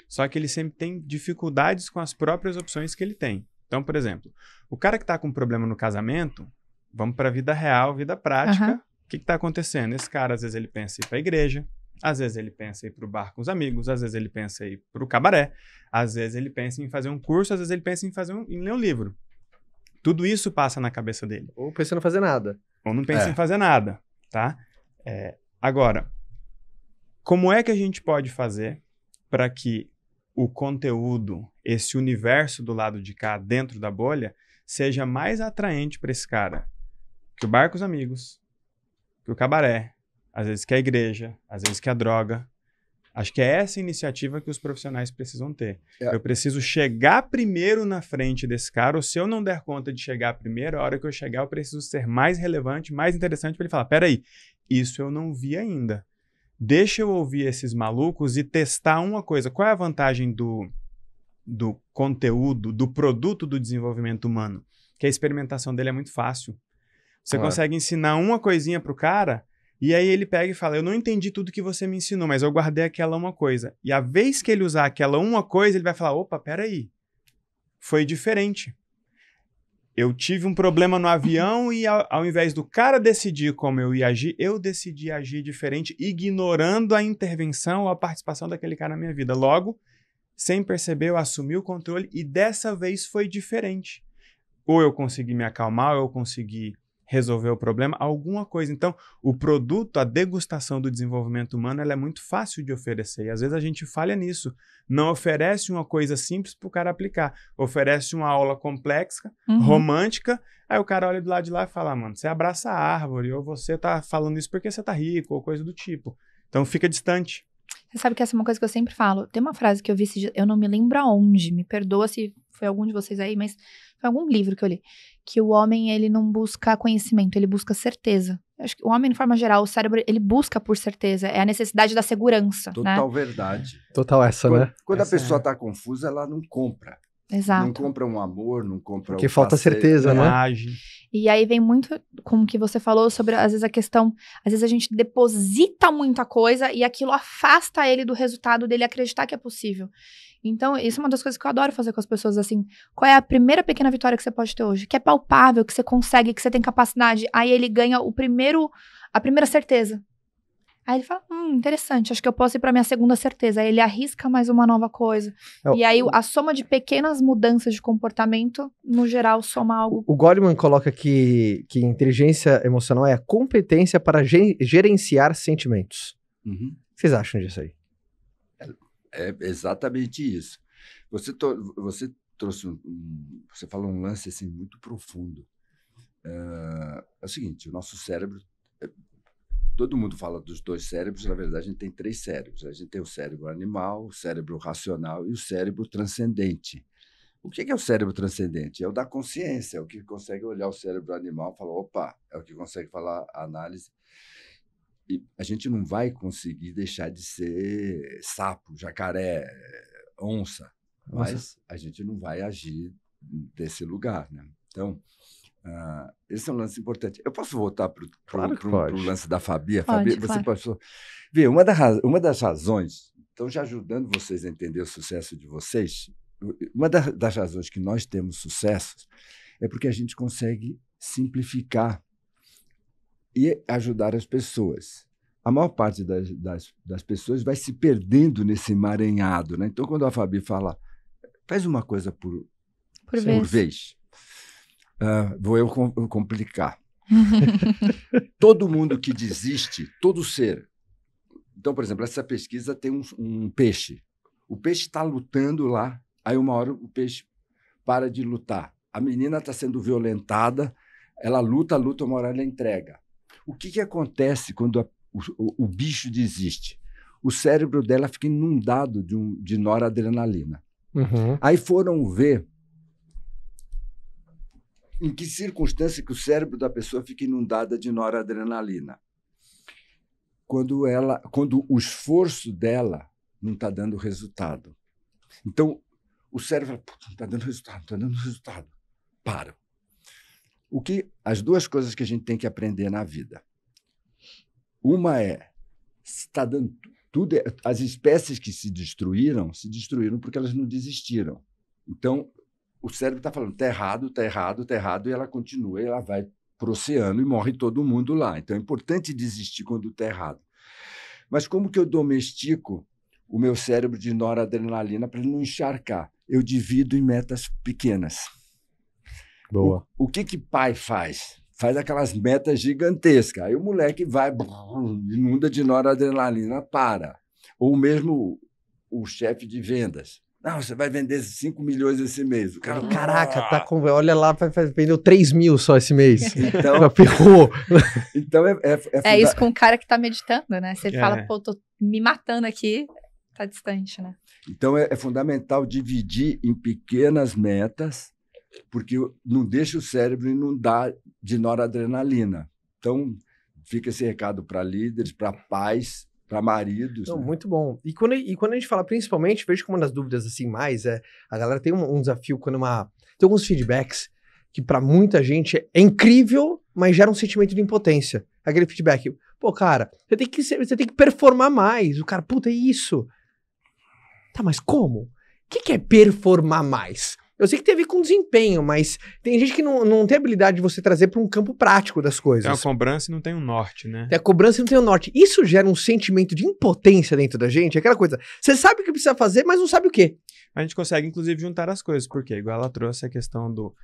C: só que ele sempre tem dificuldades com as próprias opções que ele tem. Então, por exemplo, o cara que está com um problema no casamento, vamos para a vida real, vida prática, o uhum. que está acontecendo? Esse cara, às vezes, ele pensa em ir para a igreja, às vezes ele pensa em ir pro bar com os amigos, às vezes ele pensa em ir pro cabaré, às vezes ele pensa em fazer um curso, às vezes ele pensa em fazer um, em ler um livro. Tudo isso passa na cabeça dele. Ou pensa em não fazer nada. Ou não pensa é. em fazer nada, tá? É, agora, como é que a gente pode fazer para que o conteúdo, esse universo do lado de cá, dentro da bolha, seja mais atraente para esse cara que o bar com os amigos, que o cabaré, às vezes que a é igreja, às vezes que a é droga. Acho que é essa iniciativa que os profissionais precisam ter. É. Eu preciso chegar primeiro na frente desse cara, ou se eu não der conta de chegar primeiro, a hora que eu chegar, eu preciso ser mais relevante, mais interessante para ele falar: peraí, isso eu não vi ainda. Deixa eu ouvir esses malucos e testar uma coisa. Qual é a vantagem do, do conteúdo, do produto do desenvolvimento humano? Que a experimentação dele é muito fácil. Você claro. consegue ensinar uma coisinha para o cara e aí ele pega e fala: Eu não entendi tudo que você me ensinou, mas eu guardei aquela uma coisa. E a vez que ele usar aquela uma coisa, ele vai falar: opa, peraí. Foi diferente. Eu tive um problema no avião e ao, ao invés do cara decidir como eu ia agir, eu decidi agir diferente, ignorando a intervenção ou a participação daquele cara na minha vida. Logo, sem perceber, eu assumi o controle e dessa vez foi diferente. Ou eu consegui me acalmar, ou eu consegui resolver o problema, alguma coisa. Então, o produto, a degustação do desenvolvimento humano, ela é muito fácil de oferecer. E às vezes a gente falha nisso. Não oferece uma coisa simples para o cara aplicar. Oferece uma aula complexa, uhum. romântica, aí o cara olha do lado de lá e fala, ah, mano, você abraça a árvore, ou você tá falando isso porque você tá rico, ou coisa do tipo. Então, fica distante.
B: Você sabe que essa é uma coisa que eu sempre falo. Tem uma frase que eu vi, eu não me lembro aonde, me perdoa se foi algum de vocês aí, mas foi algum livro que eu li, que o homem ele não busca conhecimento, ele busca certeza. acho que o homem, de forma geral, o cérebro, ele busca por certeza. É a necessidade da segurança. Né? Total né?
E: verdade.
A: Total essa, quando,
E: né? Quando essa a é. pessoa está confusa, ela não compra. Exato. Não compra um amor, não compra Porque um
A: falta passeio, certeza, né? Age.
B: E aí vem muito com o que você falou sobre, às vezes, a questão. Às vezes a gente deposita muita coisa e aquilo afasta ele do resultado dele acreditar que é possível. Então, isso é uma das coisas que eu adoro fazer com as pessoas, assim. Qual é a primeira pequena vitória que você pode ter hoje? Que é palpável, que você consegue, que você tem capacidade. Aí ele ganha o primeiro, a primeira certeza. Aí ele fala, hum, interessante, acho que eu posso ir para minha segunda certeza. Aí ele arrisca mais uma nova coisa. É e aí a soma de pequenas mudanças de comportamento, no geral, soma algo.
A: O Goleman coloca que, que inteligência emocional é a competência para gerenciar sentimentos. Uhum. O que vocês acham disso aí?
E: É exatamente isso. Você, você trouxe um, você falou um lance assim muito profundo. Uh, é o seguinte, o nosso cérebro, é, todo mundo fala dos dois cérebros, na verdade a gente tem três cérebros. A gente tem o cérebro animal, o cérebro racional e o cérebro transcendente. O que é o cérebro transcendente? É o da consciência, é o que consegue olhar o cérebro animal e falar, opa, é o que consegue falar a análise. E a gente não vai conseguir deixar de ser sapo, jacaré, onça, mas a gente não vai agir desse lugar, né? Então, uh, esse é um lance importante. Eu posso voltar para o claro lance da Fabia? Pode, Fabia, você passou. Vê, uma, da, uma das razões, então já ajudando vocês a entender o sucesso de vocês, uma das, das razões que nós temos sucessos é porque a gente consegue simplificar e ajudar as pessoas. A maior parte das, das, das pessoas vai se perdendo nesse emaranhado. Né? Então, quando a Fabi fala, faz uma coisa por, por vez, por vez uh, vou eu complicar. *laughs* todo mundo que desiste, todo ser. Então, por exemplo, essa pesquisa tem um, um peixe. O peixe está lutando lá, aí uma hora o peixe para de lutar. A menina está sendo violentada, ela luta, luta, uma hora ela entrega. O que, que acontece quando a, o, o, bicho desiste? O cérebro dela fica inundado de, um, de noradrenalina. Uhum. Aí foram ver em que circunstância que o cérebro da pessoa fica inundada de noradrenalina. Quando, ela, quando o esforço dela não está dando resultado. Então, o cérebro fala, não está dando resultado, não está dando resultado. Para. O que as duas coisas que a gente tem que aprender na vida. Uma é está dando tudo, é, as espécies que se destruíram, se destruíram porque elas não desistiram. Então, o cérebro está falando, está errado, está errado, está errado, e ela continua, e ela vai para o oceano e morre todo mundo lá. Então, é importante desistir quando está errado. Mas como que eu domestico o meu cérebro de noradrenalina para ele não encharcar? Eu divido em metas pequenas. Boa. O, o que que pai faz? Faz aquelas metas gigantescas. Aí o moleque vai, inunda de noradrenalina, para. Ou mesmo o, o chefe de vendas. Não, você vai vender 5 milhões esse mês. O cara, Caraca, tá com...
A: olha lá, vendeu 3 mil só esse mês. Então, ferrou.
E: *laughs* então é, é, é, é isso
B: com o cara que tá meditando, né? Você é. fala, pô, tô me matando aqui, tá distante, né?
E: Então é, é fundamental dividir em pequenas metas porque não deixa o cérebro inundar de noradrenalina. Então, fica esse recado para líderes, para pais,
A: para maridos. Então, né? Muito bom. E quando, e quando a gente fala, principalmente, vejo que uma das dúvidas assim mais é a galera tem um, um desafio quando uma tem alguns feedbacks que para muita gente é, é incrível, mas gera um sentimento de impotência. Aquele feedback, pô, cara, você tem que você tem que performar mais. O cara, puta, é isso. Tá, mas como? O que, que é performar mais? Eu sei que teve com desempenho, mas tem gente que não, não tem habilidade de você trazer para um campo prático das coisas. Tem é a
C: cobrança e não tem um norte, né? Tem
A: é, a cobrança e não tem o um norte. Isso gera um sentimento de impotência dentro da gente, é aquela coisa. Você sabe o que precisa fazer, mas não sabe o quê. A
C: gente consegue, inclusive, juntar as coisas, porque igual ela trouxe a questão do.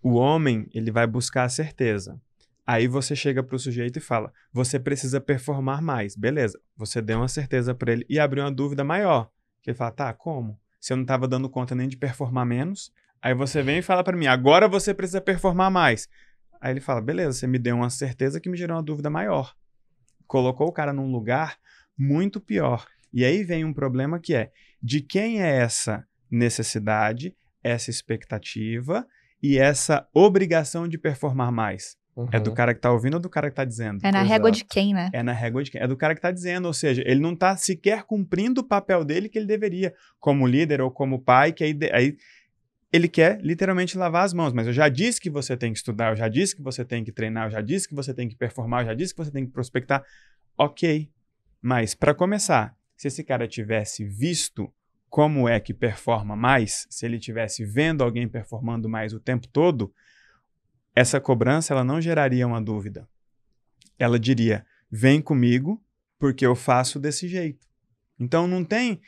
C: O homem, ele vai buscar a certeza. Aí você chega para o sujeito e fala: você precisa performar mais. Beleza, você deu uma certeza para ele e abriu uma dúvida maior. Que ele fala: tá, como? você não estava dando conta nem de performar menos. Aí você vem e fala para mim, agora você precisa performar mais. Aí ele fala, beleza, você me deu uma certeza que me gerou uma dúvida maior. Colocou o cara num lugar muito pior. E aí vem um problema que é, de quem é essa necessidade, essa expectativa e essa obrigação de performar mais? Uhum. É do uhum. cara que tá ouvindo ou do cara que tá dizendo? É na Exato. régua de quem, né? É na régua de quem. É do cara que tá dizendo, ou seja, ele não tá sequer cumprindo o papel dele que ele deveria, como líder ou como pai, que aí, aí ele quer literalmente lavar as mãos. Mas eu já disse que você tem que estudar, eu já disse que você tem que treinar, eu já disse que você tem que performar, eu já disse que você tem que prospectar. Ok. Mas, para começar, se esse cara tivesse visto como é que performa mais, se ele tivesse vendo alguém performando mais o tempo todo, essa cobrança ela não geraria uma dúvida. Ela diria: vem comigo, porque eu faço desse jeito. Então não tem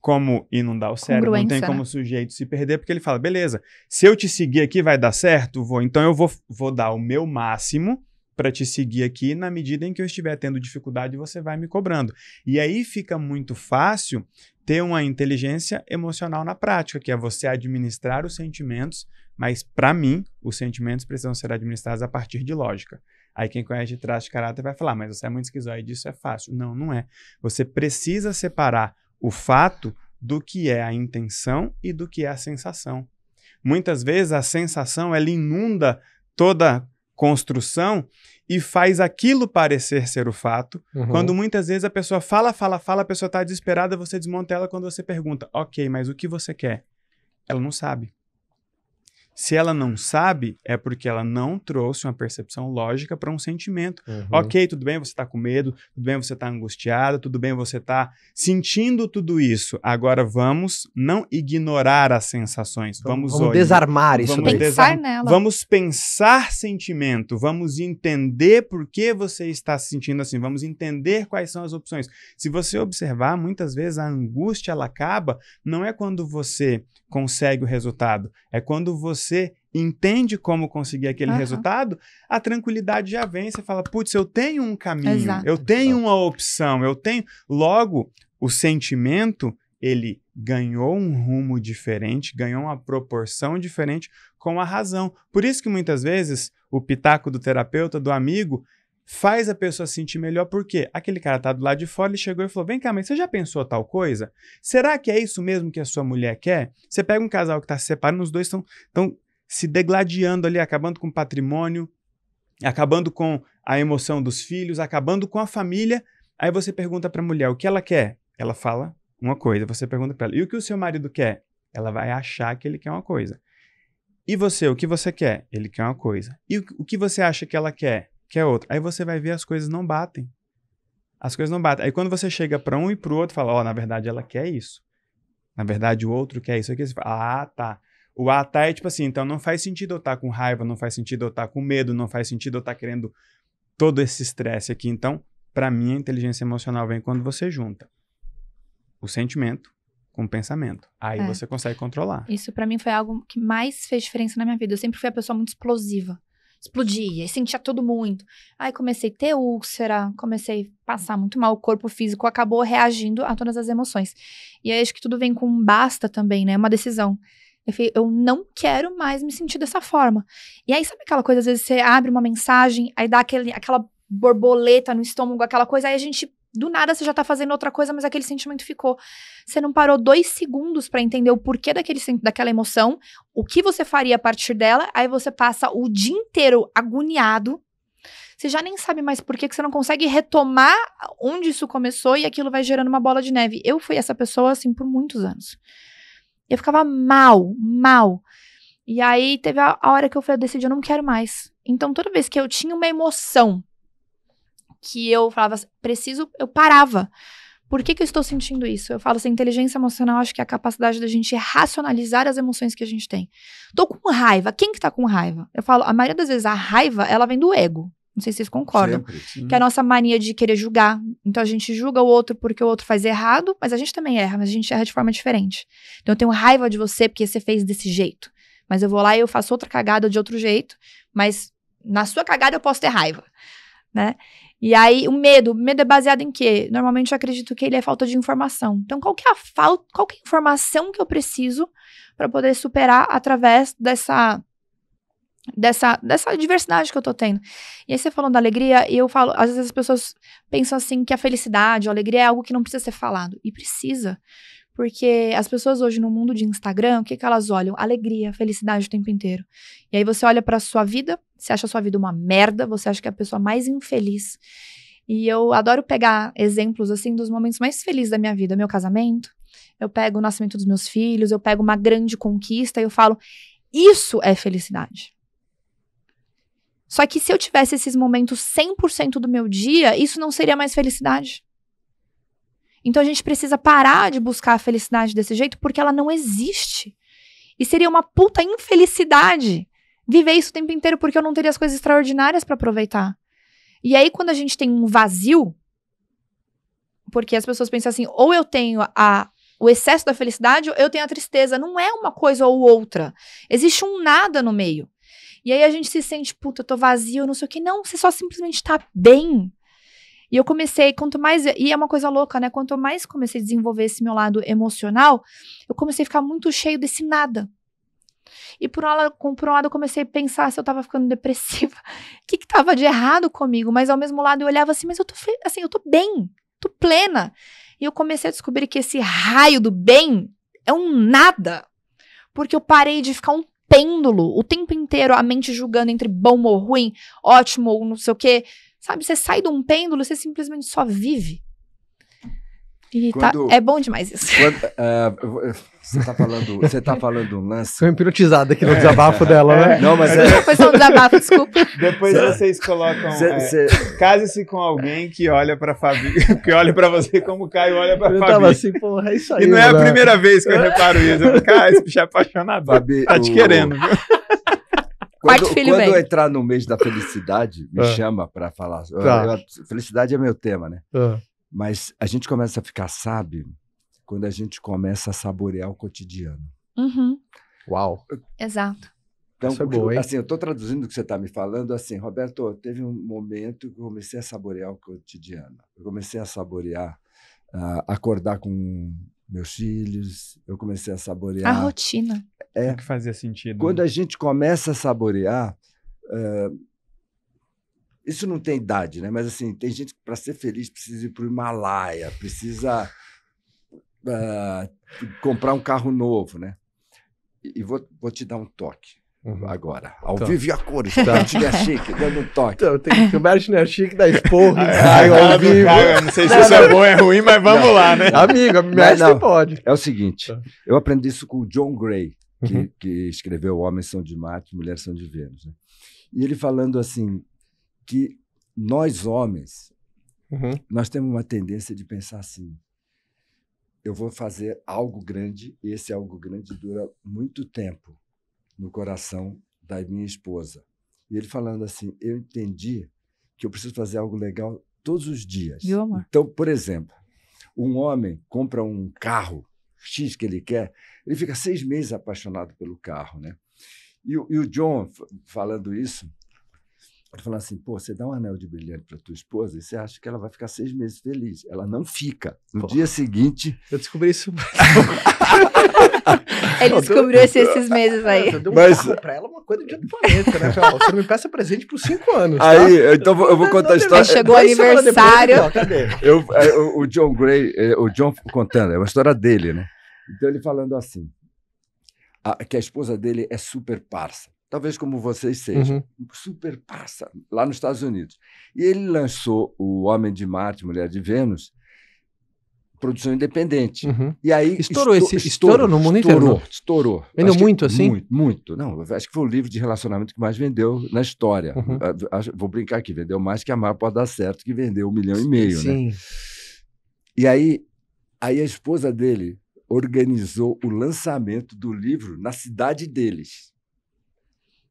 C: como inundar o cérebro, não tem como né? o sujeito se perder, porque ele fala: beleza, se eu te seguir aqui vai dar certo, vou, então eu vou, vou dar o meu máximo para te seguir aqui, na medida em que eu estiver tendo dificuldade, você vai me cobrando. E aí fica muito fácil ter uma inteligência emocional na prática, que é você administrar os sentimentos mas, para mim, os sentimentos precisam ser administrados a partir de lógica. Aí quem conhece de traço de caráter vai falar, mas você é muito esquizoide, isso é fácil. Não, não é. Você precisa separar o fato do que é a intenção e do que é a sensação. Muitas vezes a sensação ela inunda toda construção e faz aquilo parecer ser o fato, uhum. quando muitas vezes a pessoa fala, fala, fala, a pessoa está desesperada, você desmonta ela quando você pergunta, ok, mas o que você quer? Ela não sabe. Se ela não sabe, é porque ela não trouxe uma percepção lógica para um sentimento. Uhum. Ok, tudo bem, você está com medo, tudo bem, você está angustiado, tudo bem, você está sentindo tudo isso. Agora vamos não ignorar as sensações, vamos, vamos desarmar isso. Vamos, pensar desar vamos pensar sentimento, vamos entender por que você está se sentindo assim, vamos entender quais são as opções. Se você observar, muitas vezes a angústia ela acaba não é quando você consegue o resultado, é quando você você entende como conseguir aquele uhum. resultado, a tranquilidade já vem. Você fala, putz, eu tenho um caminho, Exato. eu tenho uma opção, eu tenho. Logo, o sentimento ele ganhou um rumo diferente, ganhou uma proporção diferente com a razão. Por isso que muitas vezes o pitaco do terapeuta, do amigo, faz a pessoa se sentir melhor, porque aquele cara tá do lado de fora, ele chegou e falou: Vem cá, mas você já pensou tal coisa? Será que é isso mesmo que a sua mulher quer? Você pega um casal que tá se separando, os dois estão se degladiando ali, acabando com o patrimônio, acabando com a emoção dos filhos, acabando com a família. Aí você pergunta para a mulher o que ela quer. Ela fala uma coisa, você pergunta para ela: E o que o seu marido quer? Ela vai achar que ele quer uma coisa. E você, o que você quer? Ele quer uma coisa. E o que você acha que ela quer? quer é outro. Aí você vai ver as coisas não batem. As coisas não batem. Aí quando você chega para um e para o outro, fala, ó, oh, na verdade ela quer isso. Na verdade o outro quer isso aqui. Você fala, ah, tá. O ah, tá é tipo assim, então não faz sentido eu estar tá com raiva, não faz sentido eu estar tá com medo, não faz sentido eu estar tá querendo todo esse estresse aqui. Então, para mim, a inteligência emocional vem quando você junta o sentimento com o pensamento. Aí é. você consegue controlar.
B: Isso para mim foi algo que mais fez diferença na minha vida. Eu sempre fui a pessoa muito explosiva explodia e sentia tudo muito. Aí comecei a ter úlcera, comecei a passar muito mal, o corpo físico acabou reagindo a todas as emoções. E aí acho que tudo vem com um basta também, né? Uma decisão. Eu falei, eu não quero mais me sentir dessa forma. E aí, sabe aquela coisa, às vezes você abre uma mensagem, aí dá aquele, aquela borboleta no estômago, aquela coisa, aí a gente do nada você já tá fazendo outra coisa, mas aquele sentimento ficou. Você não parou dois segundos para entender o porquê daquele, daquela emoção, o que você faria a partir dela, aí você passa o dia inteiro agoniado. Você já nem sabe mais por que, você não consegue retomar onde isso começou e aquilo vai gerando uma bola de neve. Eu fui essa pessoa assim por muitos anos. Eu ficava mal, mal. E aí teve a, hora que eu falei, eu decidi, eu não quero mais. Então toda vez que eu tinha uma emoção que eu falava, assim, preciso, eu parava. Por que, que eu estou sentindo isso? Eu falo assim, inteligência emocional, acho que é a capacidade da gente racionalizar as emoções que a gente tem. Tô com raiva. Quem que tá com raiva? Eu falo, a maioria das vezes a raiva, ela vem do ego. Não sei se vocês concordam. Sempre, que é a nossa mania de querer julgar. Então a gente julga o outro porque o outro faz errado, mas a gente também erra, mas a gente erra de forma diferente. Então eu tenho raiva de você porque você fez desse jeito. Mas eu vou lá e eu faço outra cagada de outro jeito, mas na sua cagada eu posso ter raiva né? E aí, o medo, o medo é baseado em quê? Normalmente eu acredito que ele é falta de informação. Então, qual que é a falta, qual que é a informação que eu preciso para poder superar através dessa dessa dessa diversidade que eu tô tendo. E aí você falando da alegria, e eu falo, às vezes as pessoas pensam assim que a felicidade, a alegria é algo que não precisa ser falado e precisa. Porque as pessoas hoje no mundo de Instagram, o que, que elas olham? Alegria, felicidade o tempo inteiro. E aí você olha para sua vida, você acha a sua vida uma merda, você acha que é a pessoa mais infeliz. E eu adoro pegar exemplos assim dos momentos mais felizes da minha vida, meu casamento, eu pego o nascimento dos meus filhos, eu pego uma grande conquista e eu falo, isso é felicidade. Só que se eu tivesse esses momentos 100% do meu dia, isso não seria mais felicidade. Então a gente precisa parar de buscar a felicidade desse jeito porque ela não existe. E seria uma puta infelicidade viver isso o tempo inteiro porque eu não teria as coisas extraordinárias para aproveitar. E aí quando a gente tem um vazio, porque as pessoas pensam assim, ou eu tenho a o excesso da felicidade, eu tenho a tristeza, não é uma coisa ou outra. Existe um nada no meio. E aí a gente se sente, puta, eu tô vazio, não sei o que. Não, você só simplesmente tá bem. E eu comecei, quanto mais. E é uma coisa louca, né? Quanto mais comecei a desenvolver esse meu lado emocional, eu comecei a ficar muito cheio desse nada. E por um, lado, por um lado, eu comecei a pensar se eu tava ficando *laughs* depressiva, o que que tava de errado comigo, mas ao mesmo lado eu olhava assim, mas eu tô, assim, eu tô bem, tô plena. E eu comecei a descobrir que esse raio do bem é um nada, porque eu parei de ficar um pêndulo o tempo inteiro, a mente julgando entre bom ou ruim, ótimo ou não sei o quê, Sabe, você sai de um pêndulo, você simplesmente só vive. E tá, quando, tá, é bom demais isso. Quando,
E: uh, você tá falando,
A: você tá falando um lance. Foi hipnotizada aqui no é, desabafo é, dela, né? É. Não, mas é... Depois é um
B: desabafo,
C: desculpa. Depois cê, vocês colocam. Cê... É, case-se com alguém que olha para Fabi, *laughs* que olha para você como o Caio olha para Fabi. Tava assim,
A: porra, é isso aí. E não é a né? primeira vez que eu reparo
C: isso. Eu,
E: cara, esse bicho é apaixonado. Fabi, tá te o... querendo, viu?
C: Quarto quando, filho Quando eu
E: entrar no mês da felicidade, me é. chama para falar. Tá. Eu, felicidade é meu tema, né? É. Mas a gente começa a ficar sábio quando a gente começa a saborear o cotidiano.
B: Uhum. Uau. Exato.
E: Então, Isso é bom, hein? assim, eu estou traduzindo o que você está me falando, assim, Roberto, teve um momento que eu comecei a saborear o cotidiano. Eu comecei a saborear, uh, acordar com meus filhos, eu comecei a saborear. A
C: rotina. É. O é que fazia
E: sentido. Quando né? a gente começa a saborear, eh, isso não tem idade, né? Mas assim, tem gente que para ser feliz precisa ir para o Himalaia, precisa uh, comprar um carro novo, né? E vou, vou te dar um toque. Uhum. Agora, ao então. vivo e a cores, tá. Então. Bertinha é Chique, dando um toque. Então, tem
A: o Bertinha é Chique da esporra, Caio *laughs* ah, ao vivo. não sei se
E: não, isso é não. é bom ou é ruim, mas vamos não. lá, né? Amigo, não pode. É o seguinte, tá. eu aprendi isso com o John Gray, que, uhum. que escreveu Homens são de Marte, Mulheres são de Vênus. Né? E ele falando assim, que nós homens, uhum. nós temos uma tendência de pensar assim, eu vou fazer algo grande, e esse algo grande dura muito tempo no coração da minha esposa. E ele falando assim: Eu entendi que eu preciso fazer algo legal todos os dias. Viu, amor? Então, por exemplo, um homem compra um carro X que ele quer, ele fica seis meses apaixonado pelo carro, né? E, e o John, falando isso, ele falou assim: pô, você dá um anel de brilhante para tua esposa e você acha que ela vai ficar seis meses feliz. Ela não fica. No Porra. dia seguinte. Eu descobri isso. Ele descobriu isso esses meses aí. Eu dei um Mas... para ela, uma coisa de outro planeta,
A: né? Falei, você me peça presente por cinco anos. Tá? Aí, então eu vou contar a história. chegou o é aniversário.
E: eu, eu, é, o John Gray, é, o John contando, é uma história dele, né? Então ele falando assim: a, que a esposa dele é super parça talvez como vocês sejam, uhum. super passa lá nos Estados Unidos. E ele lançou o Homem de Marte, Mulher de Vênus, produção independente. Uhum. E aí estourou esto esse estourou, estourou no mundo estourou, inteiro. Estourou, estourou. Vendeu acho muito que, assim? Muito, muito. Não, acho que foi o livro de relacionamento que mais vendeu na história. Uhum. Acho, vou brincar aqui, vendeu mais que a Mar pode dar certo, que vendeu um milhão e meio, né? Sim. né? E aí, aí a esposa dele organizou o lançamento do livro na cidade deles.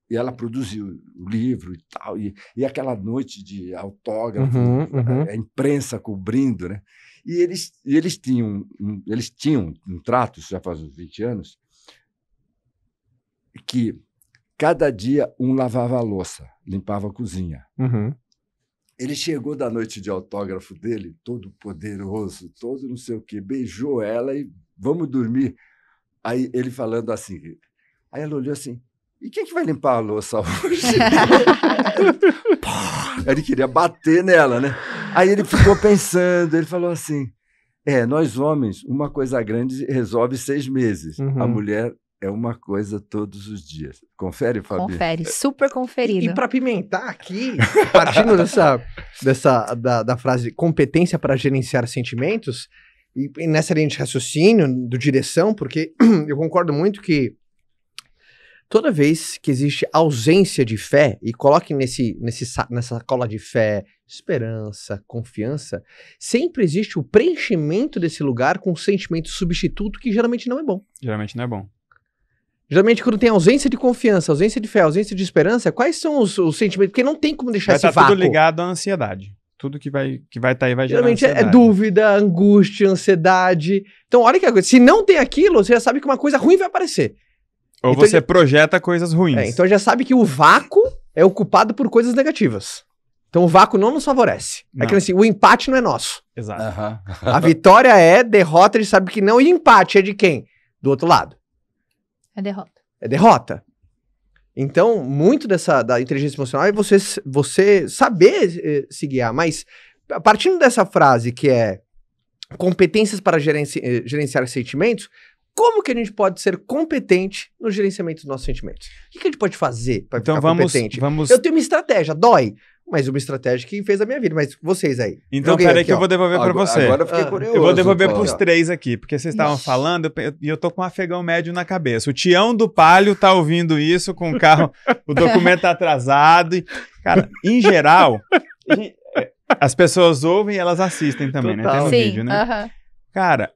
E: E ela produziu o livro e tal. E, e aquela noite de autógrafo, uhum, uhum. A, a, uhum. imprensa cobrindo, né? E eles, e eles tinham, um, eles tinham um trato, isso já faz uns 20 anos, que cada dia um lavava a louça, limpava a cozinha. Uhum. Ele chegou da noite de autógrafo dele, todo poderoso, todo não sei o quê, beijou ela e vamos dormir. Aí ele falando assim. Aí ela olhou assim: e quem é que vai limpar a louça *laughs* hoje?
D: *laughs*
E: ele queria bater nela, né? Aí ele ficou pensando, ele falou assim: é, nós homens, uma coisa grande resolve seis meses. Uhum. A mulher
A: é uma coisa todos os dias. Confere, Fabi? Confere,
B: super conferido. E, e para
A: pimentar aqui, *laughs* partindo dessa, dessa da, da frase competência para gerenciar sentimentos, e, e nessa linha de raciocínio, do direção, porque *clears throat* eu concordo muito que toda vez que existe ausência de fé, e coloque nesse, nesse, nessa cola de fé esperança, confiança, sempre existe o preenchimento desse lugar com um sentimento substituto que geralmente não é bom.
C: Geralmente não é bom.
A: Geralmente, quando tem ausência de confiança, ausência de fé, ausência de esperança, quais são os, os sentimentos? Porque não tem como deixar vai esse tá vácuo. tudo ligado
C: à ansiedade. Tudo que vai que vai estar tá aí vai Geralmente gerar Geralmente é
A: dúvida, angústia, ansiedade. Então, olha que coisa. Se não tem aquilo, você já sabe que uma coisa ruim vai aparecer. Ou então você já... projeta coisas ruins. É, então já sabe que o vácuo é ocupado por coisas negativas. Então o vácuo não nos favorece. Não. É que assim, o empate não é nosso. Exato. Uhum. a vitória é derrota, ele sabe que não. E empate é de quem? Do outro lado. É derrota. É derrota. Então, muito dessa da inteligência emocional é você, você saber eh, se guiar. Ah, mas, partindo dessa frase que é competências para gerenci, eh, gerenciar sentimentos, como que a gente pode ser competente no gerenciamento dos nossos sentimentos? O que, que a gente pode fazer para então, ficar vamos, competente? Vamos... Eu tenho uma estratégia, dói, mas uma estratégia que fez a minha vida. Mas vocês aí. Então, peraí que ó. eu vou devolver para você. Agora eu fiquei ah, curioso. Eu vou devolver para os três aqui, porque vocês estavam
C: falando e eu, eu tô com um afegão médio na cabeça. O Tião do Palio tá ouvindo isso com o carro, o documento tá atrasado. E, cara, em geral,
D: *laughs*
C: as pessoas ouvem e elas assistem também, Total. né? Tem Sim, vídeo, né? Uh -huh. Cara,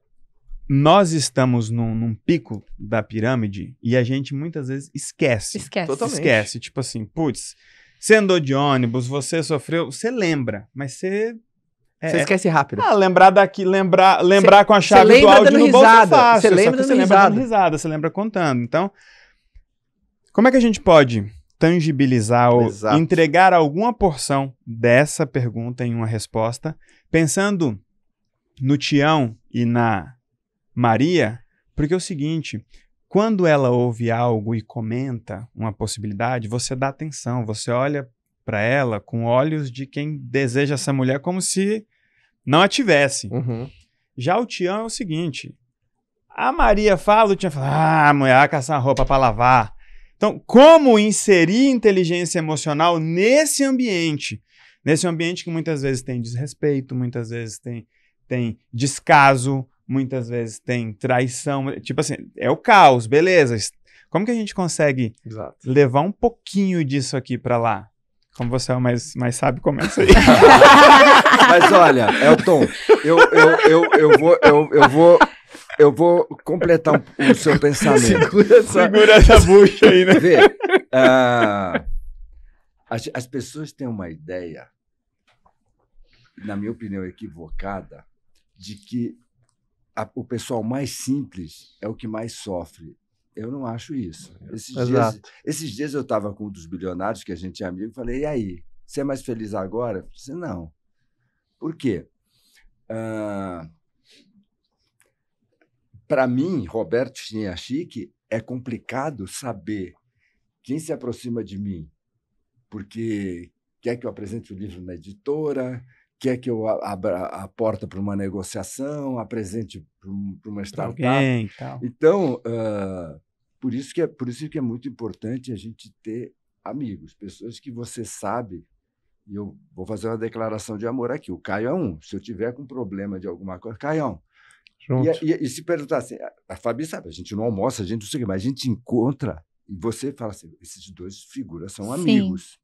C: nós estamos num, num, pico da pirâmide e a gente muitas vezes esquece. Esquece. Totalmente. Esquece. Tipo assim, putz, você andou de ônibus, você sofreu, você lembra, mas você. É, você esquece rápido. Ah, lembrar daqui, lembrar, lembrar cê, com a chave do áudio no bolso é fácil. Você lembra, dando, lembra risada. dando risada, você lembra contando. Então, como é que a gente pode tangibilizar ou Exato. entregar alguma porção dessa pergunta em uma resposta, pensando no Tião e na Maria, porque é o seguinte: quando ela ouve algo e comenta uma possibilidade, você dá atenção, você olha para ela com olhos de quem deseja essa mulher como se não a tivesse. Uhum. Já o Tião é o seguinte: a Maria fala, o Tião fala, ah, mulher, vai caçar roupa para lavar. Então, como inserir inteligência emocional nesse ambiente? Nesse ambiente que muitas vezes tem desrespeito, muitas vezes tem, tem descaso, muitas vezes tem traição. Tipo assim, é o caos, beleza. Como que a gente consegue Exato. levar um pouquinho disso aqui para lá? Como você é o mais, mais sábio, começa aí. *laughs*
E: Mas olha, Elton, eu, eu, eu, eu, vou, eu, eu vou eu vou completar o seu pensamento. *laughs* Segura essa, Segura essa bucha aí, né? Vê, uh, as, as, pessoas têm uma ideia, na minha opinião, equivocada, de que a, o pessoal mais simples é o que mais sofre. Eu não acho isso. É. Esses, Exato. dias, esses dias eu estava com um dos bilionários, que a gente é amigo, e falei: e aí? Você é mais feliz agora? Eu disse, assim, não. Por quê? Ah, Para mim, Roberto Chiniachique, é complicado saber quem se aproxima de mim, porque quer que eu apresente o livro na editora, quer que eu abra a porta para uma negociação, apresente para uma startup. alguém, tal. Então, uh, por, isso que é, por isso que é muito importante a gente ter amigos, pessoas que você sabe. E eu vou fazer uma declaração de amor aqui. O Caio é um. Se eu tiver com problema de alguma coisa, Caio, e, e, e, se perguntar assim, a, a Fabi sabe, a gente não almoça, a gente não sei o mas a gente encontra e você fala assim, esses dois figuras são amigos.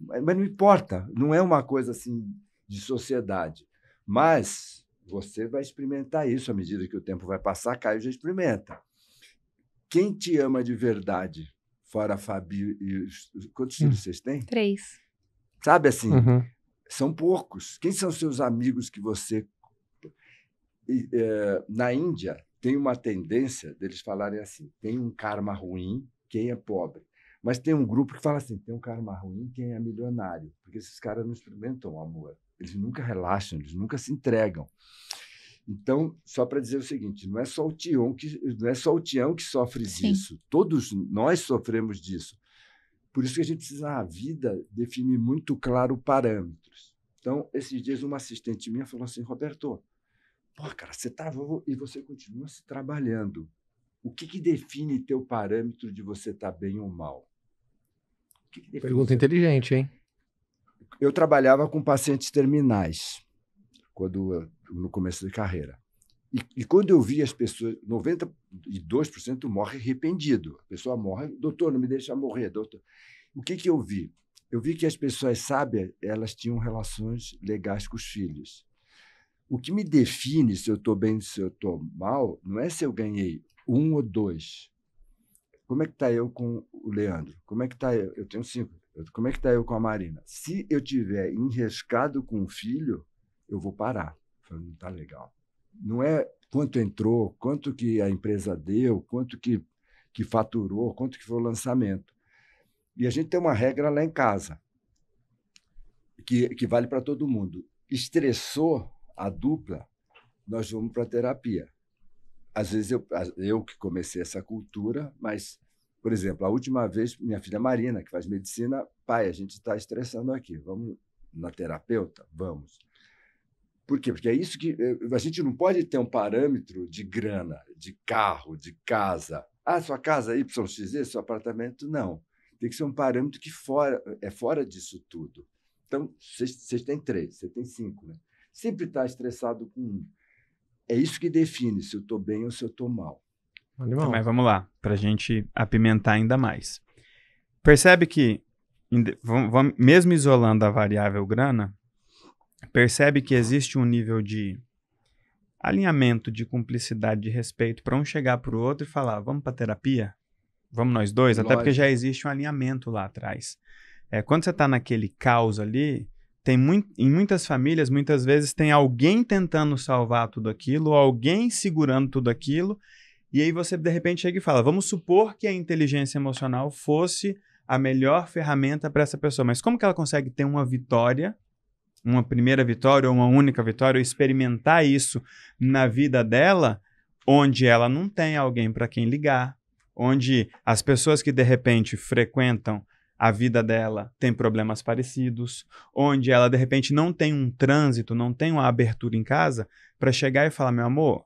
E: Mas, mas, não importa, não é uma coisa assim de sociedade. Mas você vai experimentar isso à medida que o tempo vai passar. Caio já experimenta. Quem te ama de verdade, fora a Fabi e os... Quantos hum. filhos vocês têm? Três. Sabe assim? Uhum. São poucos. Quem são seus amigos que você. É, na Índia, tem uma tendência deles falarem assim: tem um karma ruim quem é pobre. Mas tem um grupo que fala assim: tem um karma ruim quem é milionário, porque esses caras não experimentam o amor. Eles nunca relaxam, eles nunca se entregam. Então, só para dizer o seguinte, não é só o Tião que não é só o Tião que sofre Sim. disso. Todos nós sofremos disso. Por isso que a gente precisa na vida definir muito claro parâmetros. Então, esses dias uma assistente minha falou assim, Roberto, pô, cara, você tá e você continua se trabalhando. O que, que define teu parâmetro de você estar tá bem ou mal? Que que Pergunta
A: inteligente, hein? eu
E: trabalhava com pacientes terminais quando no começo de carreira. E, e quando eu vi as pessoas, 92% morre arrependido. A pessoa morre, doutor, não me deixa morrer, doutor. O que, que eu vi? Eu vi que as pessoas sábias, elas tinham relações legais com os filhos. O que me define se eu estou bem, se eu estou mal, não é se eu ganhei um ou dois. Como é que está eu com o Leandro? Como é que está eu? Eu tenho cinco como é que tá eu com a Marina? Se eu tiver enrescado com o filho, eu vou parar. falei, não tá legal. Não é quanto entrou, quanto que a empresa deu, quanto que, que faturou, quanto que foi o lançamento. E a gente tem uma regra lá em casa, que, que vale para todo mundo. Estressou a dupla, nós vamos para terapia. Às vezes eu, eu que comecei essa cultura, mas por exemplo, a última vez, minha filha Marina, que faz medicina, pai, a gente está estressando aqui, vamos na terapeuta? Vamos. Por quê? Porque é isso que. Eh, a gente não pode ter um parâmetro de grana, de carro, de casa. Ah, sua casa é YXZ, seu apartamento? Não. Tem que ser um parâmetro que fora, é fora disso tudo. Então, vocês têm três, você tem cinco, né? Sempre está estressado com um. É isso que define se eu estou bem ou se eu estou mal.
C: Animal. Mas vamos lá, para a gente apimentar ainda mais. Percebe que, mesmo isolando a variável grana, percebe que existe um nível de alinhamento, de cumplicidade, de respeito, para um chegar para o outro e falar: vamos para terapia? Vamos nós dois? Lógico. Até porque já existe um alinhamento lá atrás. É, quando você está naquele caos ali, tem muito, em muitas famílias, muitas vezes, tem alguém tentando salvar tudo aquilo, alguém segurando tudo aquilo, e aí você, de repente, chega e fala: vamos supor que a inteligência emocional fosse a melhor ferramenta para essa pessoa, mas como que ela consegue ter uma vitória, uma primeira vitória ou uma única vitória, ou experimentar isso na vida dela, onde ela não tem alguém para quem ligar, onde as pessoas que de repente frequentam a vida dela tem problemas parecidos, onde ela de repente não tem um trânsito, não tem uma abertura em casa para chegar e falar: meu amor,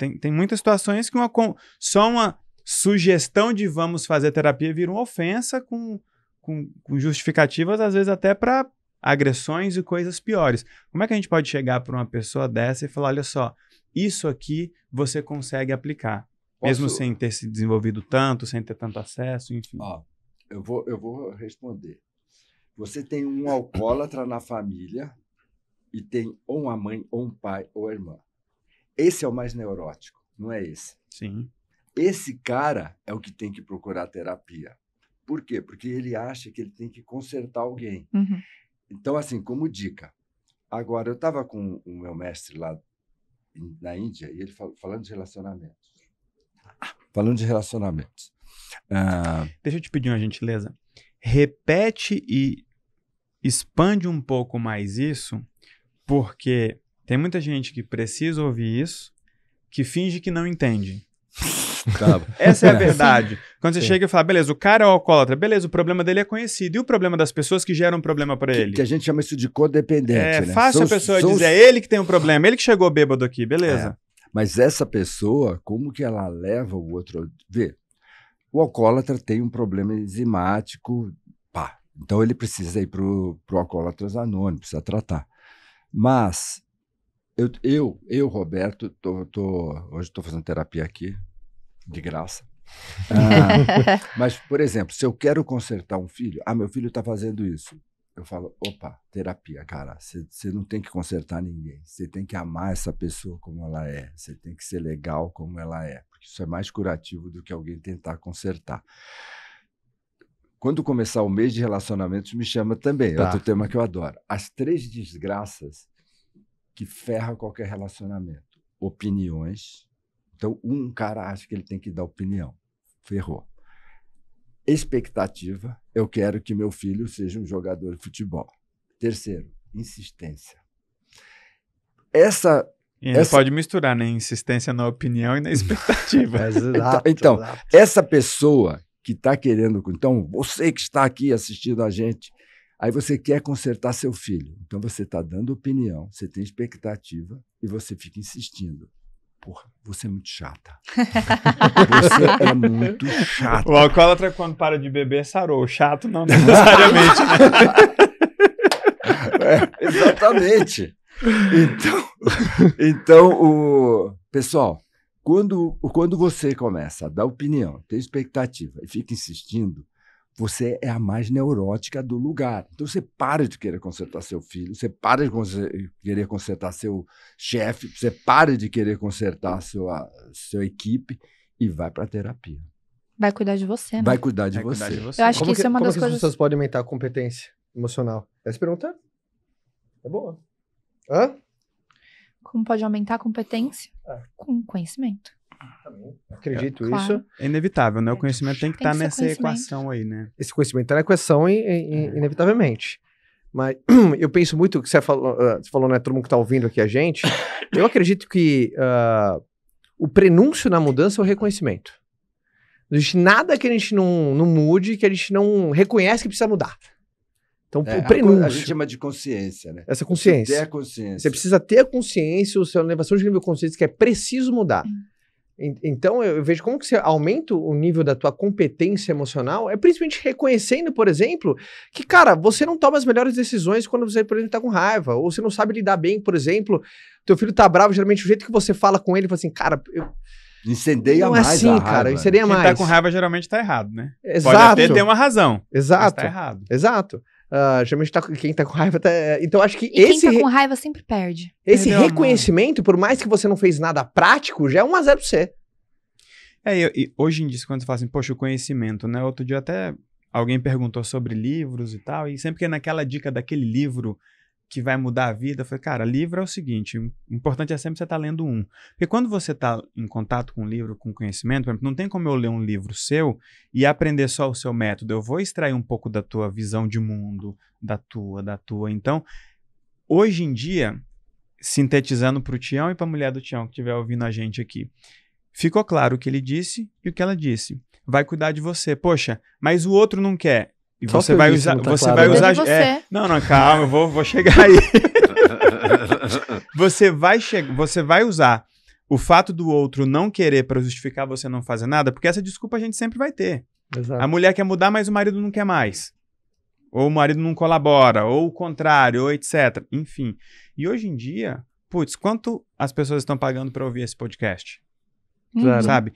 C: tem, tem muitas situações que uma, só uma sugestão de vamos fazer terapia vira uma ofensa com, com, com justificativas, às vezes até para agressões e coisas piores. Como é que a gente pode chegar para uma pessoa dessa e falar: olha só, isso aqui você consegue aplicar, Posso... mesmo sem ter se desenvolvido tanto, sem ter tanto acesso, enfim?
E: eu, vou, eu vou responder. Você tem um alcoólatra na família e tem ou uma mãe, ou um pai, ou irmã. Esse é o mais neurótico, não é esse? Sim. Esse cara é o que tem que procurar terapia. Por quê? Porque ele acha que ele tem que consertar alguém. Uhum. Então, assim, como dica. Agora, eu estava com o meu mestre lá na Índia e ele fal falando de relacionamentos. Falando de
C: relacionamentos. Ah, Deixa eu te pedir uma gentileza. Repete e expande um pouco mais isso, porque tem muita gente que precisa ouvir isso, que finge que não entende. *laughs* Tá essa é a verdade. Quando você Sim. chega e fala, beleza, o cara é o alcoólatra, beleza, o problema dele é conhecido. E o problema das pessoas que
E: geram um problema para ele? Que a gente chama isso de codependente. É né? fácil são a pessoa dizer, é ele que tem um problema, ele que chegou bêbado aqui, beleza. É. Mas essa pessoa, como que ela leva o outro. Vê, o alcoólatra tem um problema enzimático, pá. Então ele precisa ir para o Alcoólatras Anônimos, precisa tratar. Mas eu, eu, eu Roberto, tô, tô hoje estou fazendo terapia aqui, de graça. Ah, *laughs* mas, por exemplo, se eu quero consertar um filho, ah, meu filho está fazendo isso. Eu falo, opa, terapia, cara. Você não tem que consertar ninguém. Você tem que amar essa pessoa como ela é. Você tem que ser legal como ela é. Porque isso é mais curativo do que alguém tentar consertar quando começar o mês de relacionamentos, me chama também. É tá. É outro tema que eu adoro. As três desgraças que ferra qualquer relacionamento. Opiniões. Então, um cara acha que ele tem que dar opinião. Ferrou. Expectativa. Eu quero que meu filho seja um jogador de futebol. Terceiro, insistência. Essa.
C: E essa... pode misturar, né? Insistência na opinião e na expectativa. *laughs* É exato, então, então exato.
E: essa pessoa que está querendo. Então, você que está aqui assistindo a gente Aí você quer consertar seu filho. Então você está dando opinião, você tem expectativa e você fica insistindo. Porra, você é muito chata. Você é muito chata.
C: O alcoólatra, quando para de beber, sarou. Chato não necessariamente. Né?
D: É, exatamente. Então,
E: então o pessoal, quando, quando você começa a dar opinião, ter expectativa e fica insistindo, você é a mais neurótica do lugar. Então você para de querer consertar seu filho, você para de querer consertar seu chefe, você para de querer consertar sua, sua equipe e vai para terapia.
B: Vai cuidar de você, né? Vai cuidar de, vai você.
A: Cuidar de você. Eu acho como que isso é uma das coisas... Como as pessoas podem aumentar a competência emocional? Essa pergunta é boa. Hã?
B: Como pode aumentar a competência? É. Com conhecimento.
A: Também. Acredito claro. isso. É inevitável, né? O é. conhecimento tem que
B: estar tá nessa equação
C: aí, né?
A: Esse conhecimento está é na equação, e, e, é. inevitavelmente. Mas *clears throat* eu penso muito que você falou, ah, você falou, né? Todo mundo que está ouvindo aqui a gente. *coughs* Eu acredito que uh, o prenúncio na mudança é o reconhecimento. Não existe nada que a gente não, não mude, que a gente não reconhece que precisa mudar. Então, é, o prenúncio. A, gente chama
E: de consciência, né? Essa consciência. Você ter a consciência. Você
A: precisa ter a consciência, o seu elevação de nível de consciência, que é preciso mudar. Hum. Então, eu vejo como que você aumenta o nível da tua competência emocional, é principalmente reconhecendo, por exemplo, que, cara, você não toma as melhores decisões quando você, por exemplo, tá com raiva, ou você não sabe lidar bem, por exemplo, teu filho tá bravo, geralmente o jeito que você fala com ele, fala assim, cara, eu...
E: Incendeia não é mais é assim, a raiva. cara, né? incendeia Quem tá mais. Quem tá
A: com
C: raiva geralmente tá errado, né? Exato. Pode até ter uma
A: razão, tá Exato. tá errado. Exato. Uh, geralmente tá, quem tá com raiva tá. É, então acho que e esse. Quem tá com
B: raiva sempre perde. Esse
A: reconhecimento, por mais que você não fez nada prático, já é um a zero pra você. É, e hoje em dia, quando
C: você fala assim, poxa, o conhecimento, né? Outro dia até alguém perguntou sobre livros e
A: tal, e sempre que é
C: naquela dica daquele livro que vai mudar a vida. Eu falei, cara, livro é o seguinte: o importante é sempre você estar tá lendo um. Porque quando você está em contato com um livro, com conhecimento, por exemplo, não tem como eu ler um livro seu e aprender só o seu método. Eu vou extrair um pouco da tua visão de mundo, da tua, da tua. Então, hoje em dia, sintetizando para o Tião e para a mulher do Tião que estiver ouvindo a gente aqui. Ficou claro o que ele disse e o que ela disse. Vai cuidar de você. Poxa, mas o outro não quer. E Só você vai usar. Tá você claro, vai né? usar. Você. É, não, não, calma, eu vou, vou chegar aí. *laughs* você, vai che você vai usar o fato do outro não querer para justificar você não fazer nada, porque essa desculpa a gente sempre vai ter. Exato. A mulher quer mudar, mas o marido não quer mais. Ou o marido não colabora, ou o contrário, ou etc. Enfim. E hoje em dia, putz, quanto as pessoas estão pagando para ouvir esse podcast?
D: Claro. Sabe?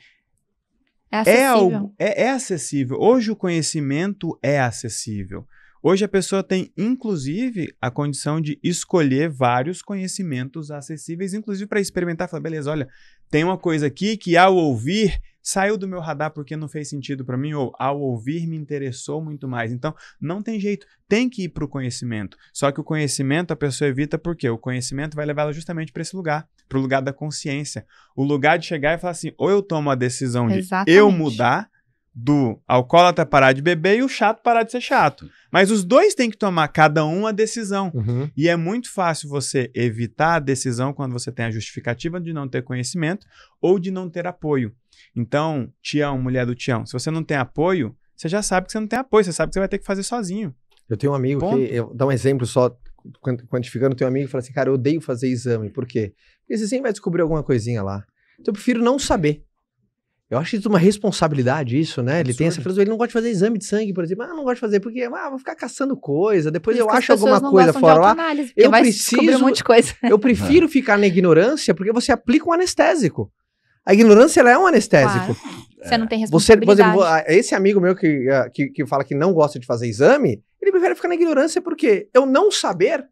D: É acessível. É,
C: algo, é, é acessível. Hoje o conhecimento é acessível. Hoje a pessoa tem, inclusive, a condição de escolher vários conhecimentos acessíveis, inclusive para experimentar, falar, beleza, olha, tem uma coisa aqui que ao ouvir saiu do meu radar porque não fez sentido para mim, ou ao ouvir me interessou muito mais. Então, não tem jeito, tem que ir para o conhecimento. Só que o conhecimento a pessoa evita porque o conhecimento vai levar ela justamente para esse lugar, para o lugar da consciência. O lugar de chegar e falar assim, ou eu tomo a decisão Exatamente. de eu mudar, do alcoólatra parar de beber e o chato parar de ser chato. Mas os dois têm que tomar cada um a decisão. Uhum. E é muito fácil você evitar a decisão quando você tem a justificativa de não ter conhecimento ou de não ter apoio. Então, Tião, mulher do
A: Tião, se você não tem apoio, você já sabe que você não tem apoio, você sabe que você vai ter que fazer sozinho. Eu tenho um amigo Ponto. que, eu, dá um exemplo só, quantificando, tenho um amigo que fala assim, cara, eu odeio fazer exame. Por quê? Porque você sempre vai descobrir alguma coisinha lá. Então eu prefiro não saber. Eu acho isso é uma responsabilidade, isso, né? Ele tem essa filosofia, ele não gosta de fazer exame de sangue, por exemplo. Ah, não gosto de fazer, porque ah, vou ficar caçando coisa, depois eu acho alguma coisa fora lá. Eu preciso. Um monte de coisa. *laughs* Eu prefiro é. ficar na ignorância, porque você aplica um anestésico. A ignorância ela é um anestésico. Claro.
B: Você não tem responsabilidade. É. Você, por exemplo,
A: esse amigo meu que, que, que fala que não gosta de fazer exame, ele prefere ficar na ignorância porque eu não saber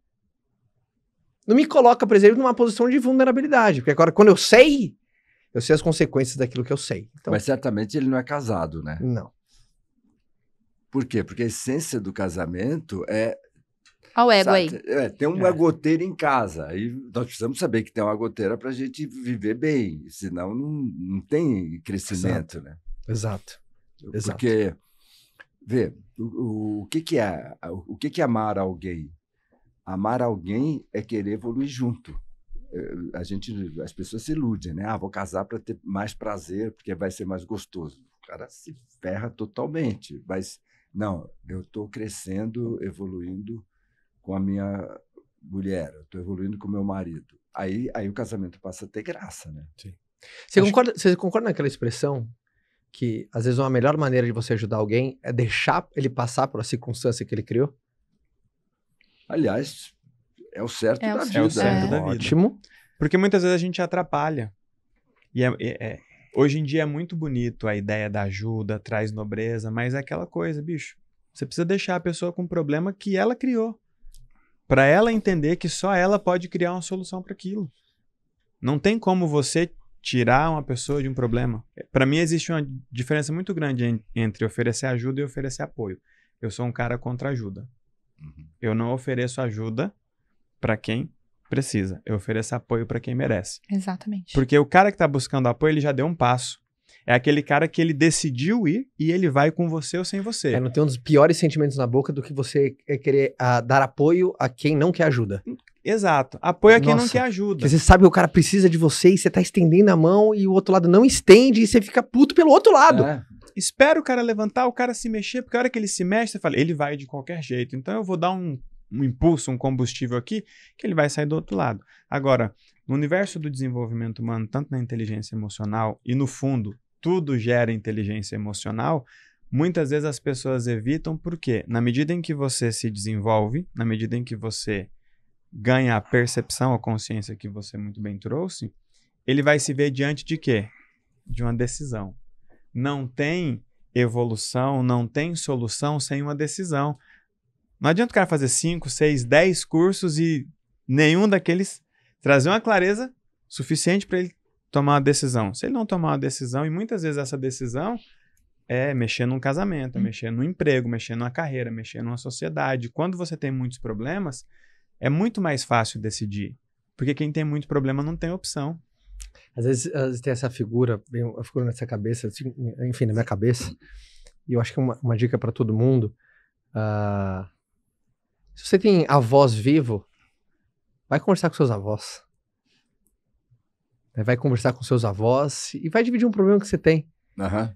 A: não me coloca, por exemplo, numa posição de vulnerabilidade. Porque agora, quando eu sei, eu sei as consequências daquilo que eu sei. Então... Mas certamente ele não é
E: casado, né? Não. Por quê? Porque a essência do casamento é. Olha o ego aí. É, tem uma é. goteira em casa. Aí nós precisamos saber que tem uma goteira para a gente viver bem. Senão não, não tem crescimento, Exato. né? Exato. Exato. Porque, vê, o, o, que, que é o que, que é amar alguém? Amar alguém é querer evoluir junto. Eh, a gente, as pessoas se iludem, né? Ah, vou casar para ter mais prazer, porque vai ser mais gostoso. O cara se ferra totalmente, mas não, eu estou crescendo, evoluindo com a minha mulher, eu estou evoluindo com o meu marido. Aí, aí o casamento passa a ter graça, né? Sim.
A: Você, concorda, que... você concorda naquela expressão que às vezes uma melhor maneira de você ajudar alguém é deixar ele passar por a circunstância que ele criou?
E: Aliás, é o certo é da o vida. É o certo né? da vida.
A: Ótimo. Porque muitas vezes
C: a gente atrapalha. E é, é, é, hoje em dia é muito bonito a ideia da ajuda, traz nobreza, mas é aquela coisa, bicho. Você precisa deixar a pessoa com um problema que ela criou. Para ela entender que só ela pode criar uma solução para aquilo. Não tem como você tirar uma pessoa de um problema. Para mim existe uma diferença muito grande entre oferecer ajuda e oferecer apoio. Eu sou um cara contra ajuda. Uhum. Eu não ofereço ajuda para quem precisa. Eu ofereço apoio para quem merece.
B: Exatamente.
C: Porque o cara que está buscando apoio, ele já deu um passo. É aquele cara que ele decidiu
A: ir e ele vai com você ou sem você. É, não tem um dos piores sentimentos na boca do que você é querer ah, dar apoio a quem não quer ajuda. Exato. Apoio a quem Nossa, não quer ajuda. Você sabe que o cara precisa de você e você tá estendendo a mão e o outro lado não estende e você fica puto pelo outro lado. É. Espera o cara levantar, o
C: cara se mexer, porque a hora que ele se mexe, você fala, ele vai de qualquer jeito. Então eu vou dar um um impulso, um combustível aqui, que ele vai sair do outro lado. Agora, no universo do desenvolvimento humano, tanto na inteligência emocional e no fundo, tudo gera inteligência emocional, muitas vezes as pessoas evitam porque, na medida em que você se desenvolve, na medida em que você ganha a percepção, a consciência que você muito bem trouxe, ele vai se ver diante de quê? De uma decisão. Não tem evolução, não tem solução sem uma decisão. Não adianta o cara fazer 5, 6, 10 cursos e nenhum daqueles trazer uma clareza suficiente para ele tomar uma decisão. Se ele não tomar uma decisão, e muitas vezes essa decisão é mexer num casamento, é hum. mexer num emprego, mexer numa carreira, mexer numa sociedade. Quando você tem muitos problemas, é muito mais fácil decidir. Porque quem tem muito problema não tem
A: opção. Às vezes, às vezes tem essa figura, a figura nessa cabeça, assim, enfim, na minha cabeça, e eu acho que é uma, uma dica para todo mundo. Uh se você tem avós vivo, vai conversar com seus avós. Né, vai conversar com seus avós e vai dividir um problema que você tem. Uhum.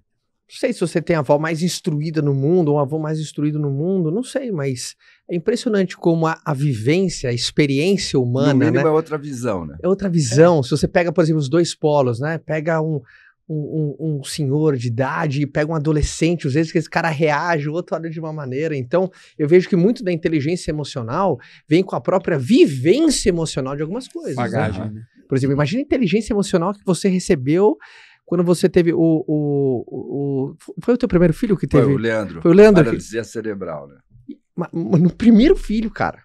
A: Não sei se você tem a avó mais instruída no mundo, ou um avô mais instruído no mundo, não sei, mas é impressionante como a, a vivência, a experiência humana. No mínimo né? é
E: outra visão, né?
A: É outra visão. É. Se você pega, por exemplo, os dois polos, né? Pega um, um, um, um, senhor de idade e pega um adolescente, às vezes que esse cara reage, o outro olha de uma maneira. Então, eu vejo que muito da inteligência emocional vem com a própria vivência emocional de algumas coisas. Né? Bagagem, né? né? Por exemplo, imagina a inteligência emocional que você recebeu quando você teve o, o, o, Foi o teu primeiro filho que teve? Foi o Leandro. Foi o Leandro. para que...
E: cerebral, né?
A: No primeiro filho, cara.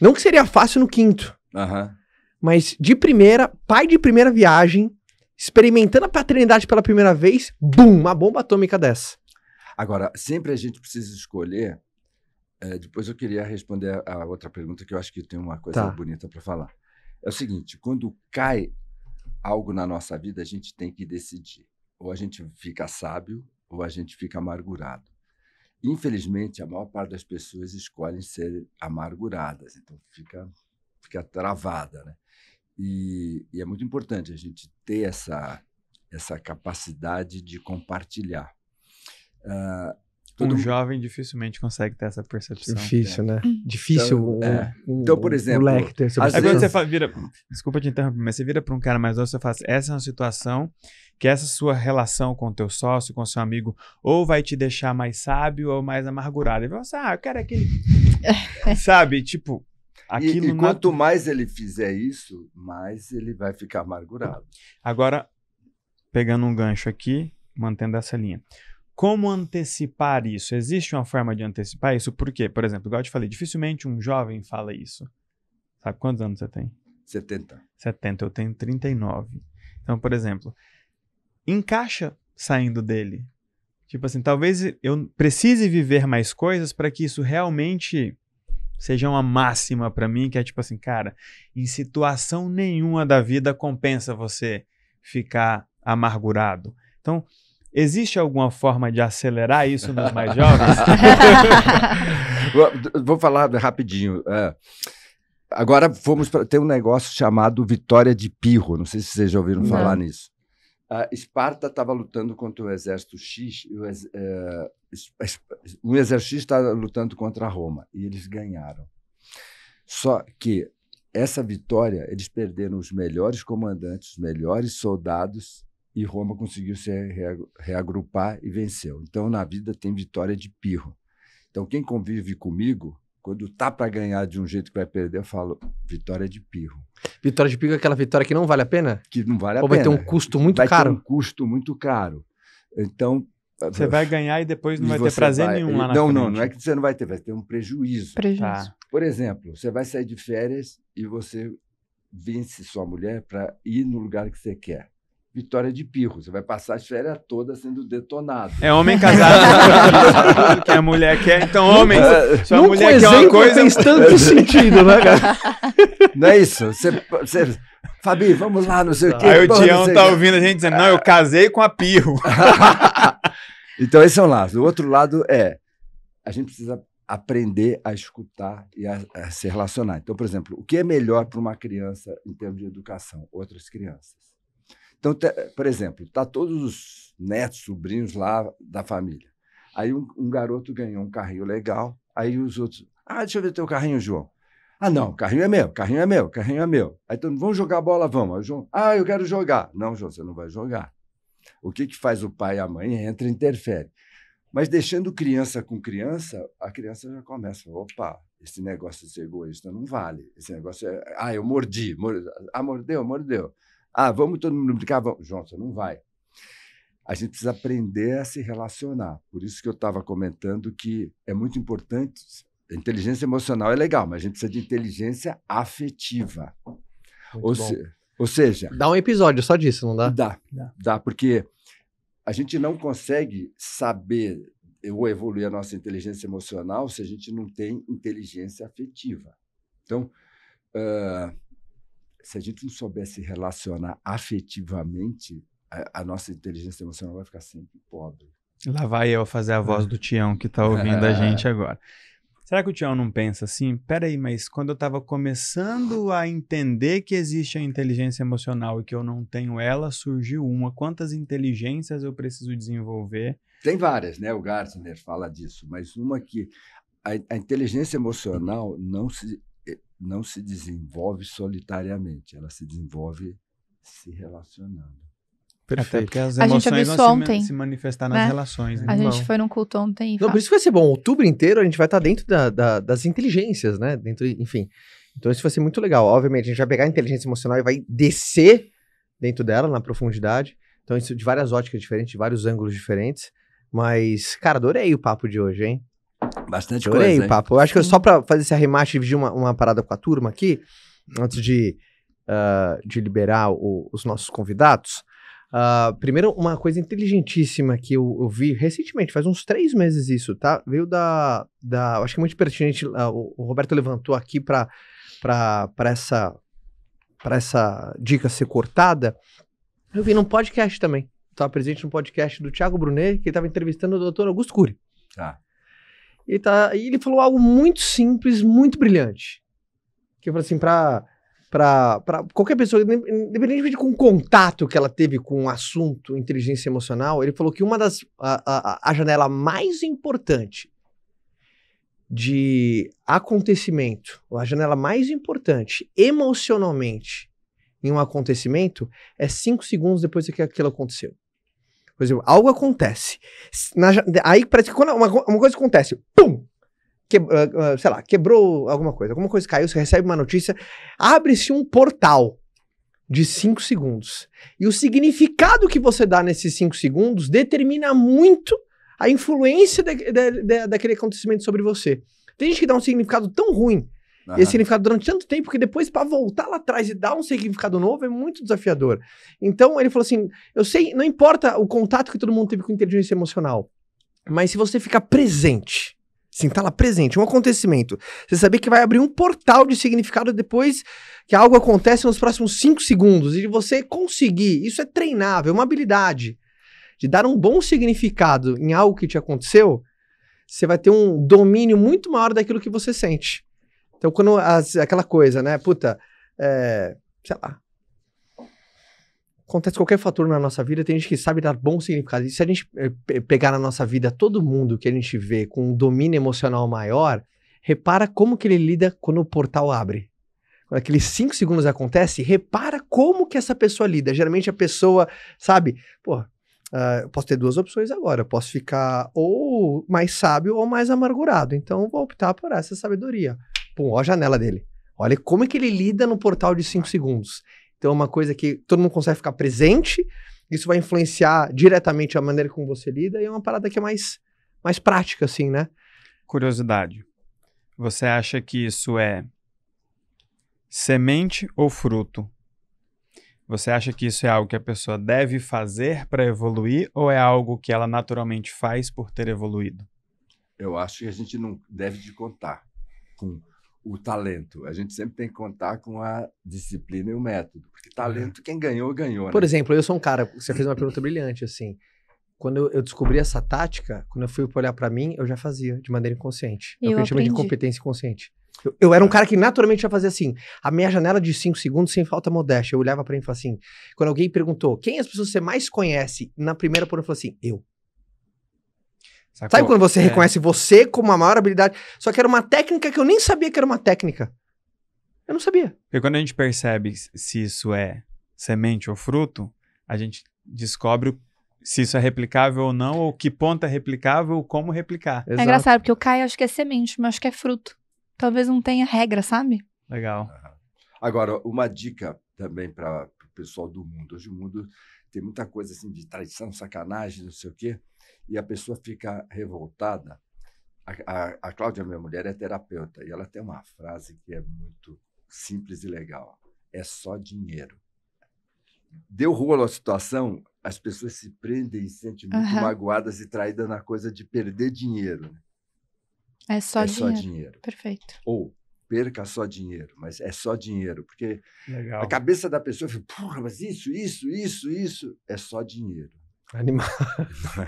A: Não que seria fácil no quinto. Aham. Mas de primeira, pai de primeira viagem, experimentando a paternidade pela primeira vez, bum, uma bomba atômica dessa.
E: Agora, sempre a gente precisa escolher. É, depois eu queria responder a outra pergunta, que eu acho que tem uma coisa tá. bonita para falar. É o seguinte: quando cai algo na nossa vida, a gente tem que decidir. Ou a gente fica sábio, ou a gente fica amargurado. Infelizmente, a maior parte das pessoas escolhem ser amarguradas, então fica, fica travada. Né? E, e é muito importante a gente ter essa, essa capacidade de compartilhar. Uh,
C: todo um jovem dificilmente consegue ter essa percepção. Difícil, né? É. Difícil. Então, um, é. um, então, por exemplo. Um leque ter essa você fala, vira. Desculpa te interromper, mas você vira para um cara mais novo, você fala: assim, essa é uma situação que essa sua relação com o teu sócio, com o seu amigo, ou vai te deixar mais sábio ou
E: mais amargurado. E assim:
C: ah, eu quero aquele.
E: *laughs* Sabe? Tipo, Aquilo e, e quanto na... mais ele fizer isso, mais ele vai ficar amargurado.
C: Agora, pegando um gancho aqui, mantendo essa linha. Como antecipar isso? Existe uma forma de antecipar isso? Por quê? Por exemplo, igual eu te falei, dificilmente um jovem fala isso. Sabe quantos anos você tem? 70. 70, eu tenho 39. Então, por exemplo, encaixa saindo dele. Tipo assim, talvez eu precise viver mais coisas para que isso realmente seja uma máxima para mim, que é tipo assim, cara, em situação nenhuma da vida compensa você ficar amargurado. Então, existe alguma forma de acelerar isso nos mais jovens?
E: *laughs* Vou falar rapidinho. É. Agora fomos para ter um negócio chamado Vitória de Pirro. Não sei se vocês já ouviram Não. falar nisso. A Esparta estava lutando contra o exército X, o ex, é, um exército está lutando contra Roma e eles ganharam. Só que essa vitória, eles perderam os melhores comandantes, os melhores soldados e Roma conseguiu se reagrupar e venceu. Então, na vida tem vitória de pirro. Então, quem convive comigo, quando tá para ganhar de um jeito que vai perder, eu falo vitória de pirro.
A: Vitória de pirro é aquela vitória que não vale a pena? Que não vale a Ou pena. Ou vai ter um custo muito vai caro? Vai ter
E: um custo muito caro. Então, você vai ganhar e depois não e vai ter prazer vai... nenhum lá na não, frente. Não, não é que você não vai ter, vai ter um prejuízo. Prejuízo. Tá. Por exemplo, você vai sair de férias e você vence sua mulher para ir no lugar que você quer. Vitória de pirro, você vai passar as férias todas sendo detonado. É homem casado né? *laughs* que a mulher quer, então homem, é, sua a mulher quer uma coisa... fez tanto *laughs* sentido, né, cara? *laughs* Não é isso, você, você... Fabi, vamos lá, não sei o tá. quê. Aí o Tião tá ouvindo a gente dizendo, não, eu casei com a Pirro. Então, esse é um lado. O outro lado é a gente precisa aprender a escutar e a, a se relacionar. Então, por exemplo, o que é melhor para uma criança em termos de educação? Outras crianças. Então, te, por exemplo, tá todos os netos, sobrinhos lá da família. Aí um, um garoto ganhou um carrinho legal, aí os outros, ah, deixa eu ver teu carrinho, João. Ah, não, carrinho é meu, carrinho é meu, carrinho é meu. Aí então, vamos jogar bola, vamos. Aí, João, ah, eu quero jogar. Não, João, você não vai jogar. O que, que faz o pai e a mãe? Entra e interfere. Mas deixando criança com criança, a criança já começa, opa, esse negócio de ser egoísta não vale. Esse negócio é, ah, eu mordi, mordi ah, mordeu, mordeu. Ah, vamos todo mundo brincar, vamos. João, não vai. A gente precisa aprender a se relacionar. Por isso que eu estava comentando que é muito importante. Inteligência emocional é legal, mas a gente precisa de inteligência afetiva.
D: Muito Ou seja,
E: ou seja. Dá um
A: episódio só disso, não dá? Dá. Dá,
E: dá porque a gente não consegue saber ou evoluir a nossa inteligência emocional se a gente não tem inteligência afetiva. Então, uh, se a gente não souber se relacionar afetivamente, a, a, nossa inteligência emocional vai ficar sempre pobre.
C: Lá vai eu fazer a voz do Tião que está *laughs* ouvindo a gente agora. Será que o Tião não pensa assim? Peraí, mas quando eu estava começando a entender que existe a inteligência emocional e que eu não tenho ela, surgiu uma. Quantas inteligências eu preciso desenvolver?
E: Tem várias, né? O Gartner fala disso, mas uma que a, a inteligência emocional não se, eh, não se desenvolve solitariamente, ela se desenvolve se relacionando.
A: Perfeito. Até porque as emoções a gente vão ontem, se, manifestar nas né? relações. Né? A gente bom. foi
B: num culto ontem. Não, por isso que
A: vai ser bom. Outubro inteiro a gente vai estar tá dentro da, da, das inteligências, né? Dentro, enfim. Então isso vai ser muito legal. Obviamente, a gente vai pegar a inteligência emocional e vai descer dentro dela, na profundidade. Então, isso de várias óticas diferentes, de vários ângulos diferentes. Mas, cara, adorei o papo de hoje, hein? Bastante adorei coisa. Adorei o papo. Eu acho que só para fazer esse arremate e dividir uma, uma parada com a turma aqui, antes de, uh, de liberar o, os nossos convidados. Uh, primeiro, uma coisa inteligentíssima que eu, eu, vi recentemente, faz uns três meses isso, tá? Veio da. da acho que é muito pertinente, uh, o Roberto levantou aqui para essa, pra essa dica ser cortada. Eu vi num podcast também. Estava tá presente no podcast do Thiago Brunet, que estava entrevistando o doutor Augusto Cury. Ah. E, tá, e ele falou algo muito simples, muito brilhante. Que eu falei assim, para para qualquer pessoa, independentemente com o contato que ela teve com o assunto inteligência emocional, ele falou que uma das. a, a, a janela mais importante de acontecimento, a janela mais importante emocionalmente em um acontecimento é cinco segundos depois que aquilo aconteceu. Por exemplo, algo acontece. Na, aí parece que quando uma, uma coisa acontece, pum! que, ah, ah, sei lá, quebrou alguma coisa, alguma coisa caiu, você recebe uma notícia, abre-se um portal de 5 segundos. E o significado que você dá nesses 5 segundos determina muito a influência de, de, de, daquele acontecimento sobre você. Tem gente que dá um significado tão ruim, uhum. esse significado durante tanto tempo, que depois para voltar lá atrás e dar um significado novo é muito desafiador. Então ele falou assim: eu sei, não importa o contato que todo mundo teve com inteligência emocional, mas se você ficar presente Sim, tá lá presente, um acontecimento. Você saber que vai abrir um portal de significado depois que algo acontece nos próximos cinco segundos e você conseguir, isso é treinável, é uma habilidade de dar um bom significado em algo que te aconteceu, você vai ter um domínio muito maior daquilo que você sente. Então, quando as, aquela coisa, né, puta, é, sei lá, acontece qualquer fator na nossa vida, tem gente que sabe dar bom significado. E se a gente eh, pegar na nossa vida todo mundo que a gente vê com um domínio emocional maior, repara como que ele lida quando o portal abre. Quando aqueles cinco segundos acontece, repara como que essa pessoa lida. Geralmente a pessoa, sabe, pô, Uh, eu posso ter duas opções agora. Eu posso ficar ou mais sábio ou mais amargurado. Então vou optar por essa sabedoria. Pum, ó a janela dele. Olha como é que ele lida no portal de cinco segundos. Então é uma coisa que todo mundo consegue ficar presente, isso vai influenciar diretamente a maneira como você lida, e é uma parada que é mais, mais prática, assim, né?
C: Curiosidade. Você acha que isso é semente ou fruto? Você acha que isso é algo que a pessoa deve fazer para evoluir ou é algo que ela naturalmente faz
E: por ter evoluído? Eu acho que a gente não deve de contar com o talento. A gente sempre tem que contar com a disciplina e o método. Porque é. talento, quem ganhou, ganhou. Né? Por exemplo,
A: eu sou um cara, você fez uma pergunta brilhante, assim. Quando eu descobri essa tática, quando eu fui olhar para mim, eu já fazia de maneira inconsciente. Eu é o que a gente chama de competência inconsciente. Eu, eu, era um é. cara que naturalmente já fazia assim. A minha janela de 5 segundos sem falta modéstia. Eu olhava para mim e falava assim. Quando alguém perguntou quem as pessoas você mais conhece, na primeira porra eu falava assim, eu.
C: Sacou? Sabe quando você é. reconhece
A: você como a maior habilidade? Só que era uma técnica que eu nem sabia que era uma técnica. Eu não sabia.
C: Porque quando a gente percebe se isso é semente ou fruto, a gente descobre se isso é replicável ou não, ou que ponta é
E: replicável, ou como replicar. É engraçado,
B: porque o Caio acho que é semente, mas acho que é fruto. Talvez não tenha regra, sabe?
E: Legal. Agora, uma dica também para o pessoal do mundo. Hoje o mundo tem muita coisa assim de traição, sacanagem, não sei o quê e a pessoa fica revoltada. A, a, a Cláudia, minha mulher, é terapeuta e ela tem uma frase que é muito simples e legal: é só dinheiro. Deu rolo à situação, as pessoas se prendem e se sentem muito uhum. magoadas e traídas na coisa de perder dinheiro. Né?
B: É só é dinheiro. só dinheiro. Perfeito.
E: Ou perca só dinheiro, mas é só dinheiro, porque Legal. a cabeça da pessoa fica, porra, mas isso, isso, isso, isso, é só dinheiro.
A: Animal. *laughs*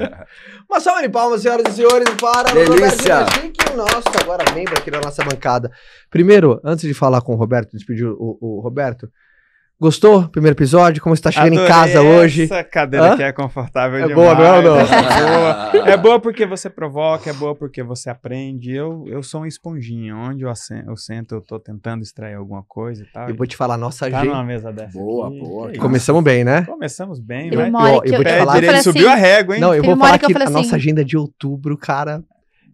E: Uma salva de palmas,
A: senhoras e senhores, para Delícia. o que o nosso agora membro aqui da nossa bancada. Primeiro, antes de falar com o Roberto, despedir o, o Roberto, Gostou? Primeiro episódio? Como você tá chegando Adorei em casa hoje? Essa cadeira Hã? aqui
C: é confortável é demais. Boa, não, não. É boa. é boa porque você provoca, é boa porque você aprende. Eu, eu sou uma esponjinha. Onde eu, eu sento, eu tô tentando extrair alguma coisa e tal. Eu vou te falar, nossa tá gente. Tá numa mesa dessa. Boa, aqui. boa. Começamos bem, né?
A: Começamos bem, né? eu né? Eu, eu vou te falar. Ele subiu assim, a régua, hein? Não, eu vou falar que, que a nossa assim, agenda de outubro, cara.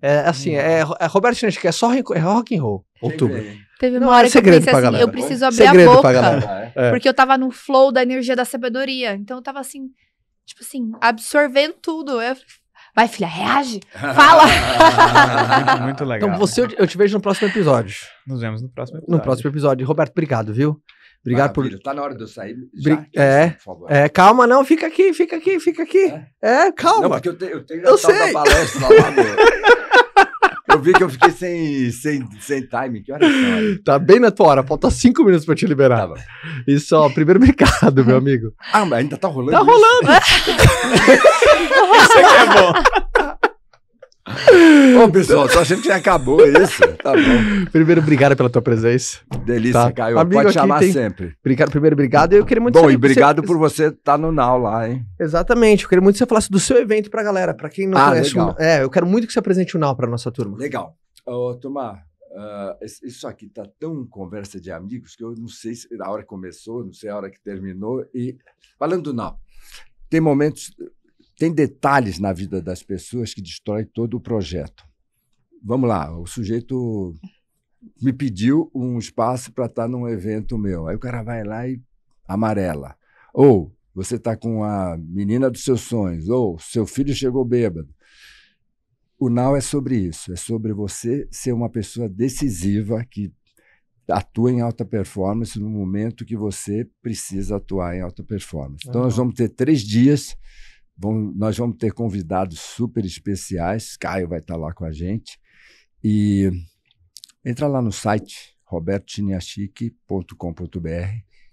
A: É assim, hum. é, é Roberto Sinistro, é só é rock and roll. Outubro.
B: Teve uma não, é hora é que eu pensei assim, eu né? preciso abrir segredo a boca. É. Porque eu tava no flow da energia da sabedoria. Então eu tava assim, tipo assim, absorvendo tudo. Eu Vai, filha, reage. Fala. muito, *laughs* muito,
D: legal.
A: Então, você, eu te vejo no próximo episódio. Nos vemos no próximo episódio. No próximo episódio. Roberto, obrigado, viu? Obrigado Maravilha. por. Tá na hora de eu sair. Já, é, é, calma, não, fica aqui, fica aqui, fica aqui. É, é calma. Não, porque eu, te,
E: eu tenho eu sei. palestra
D: lá, *laughs*
A: Eu vi que eu fiquei sem, sem, sem time. Que horas são? Tá bem na tua hora, falta cinco minutos pra te liberar. Tá Isso, só é primeiro mercado, meu amigo. Ah, mas ainda tá rolando. Tá isso?
D: rolando! *laughs* Isso aqui é bom.
E: Ô, pessoal, só achando que já acabou isso. Tá bom.
A: Primeiro, obrigado pela tua presença. Delícia, tá. Caio. Amigo Pode chamar tem... sempre. Obrigado, primeiro, obrigado. Eu queria muito Bom, e obrigado você... por você estar tá no Now lá, hein? Exatamente. Eu queria muito que você falasse do seu evento pra galera, pra quem não ah, conhece. Legal. O... É, eu quero muito que você apresente o Now pra nossa turma.
E: Legal. Ô, Tomar, Uh, isso aqui tá tão conversa de amigos que eu não sei se a hora começou, não sei a hora que terminou. E falando do Now, tem momentos tem detalhes na vida das pessoas que destrói todo o projeto. Vamos lá, o sujeito me pediu um espaço para estar tá num evento meu. Aí o cara vai lá e amarela. Ou você está com a menina dos seus sonhos, ou seu filho chegou bêbado. O Now é sobre isso, é sobre você ser uma pessoa decisiva que atua em alta performance no momento que você precisa atuar em alta performance. Então, uhum. nós vamos ter três dias nós vamos ter convidados super especiais. Caio vai estar lá com a gente. E entra lá no site robertiniachique.com.br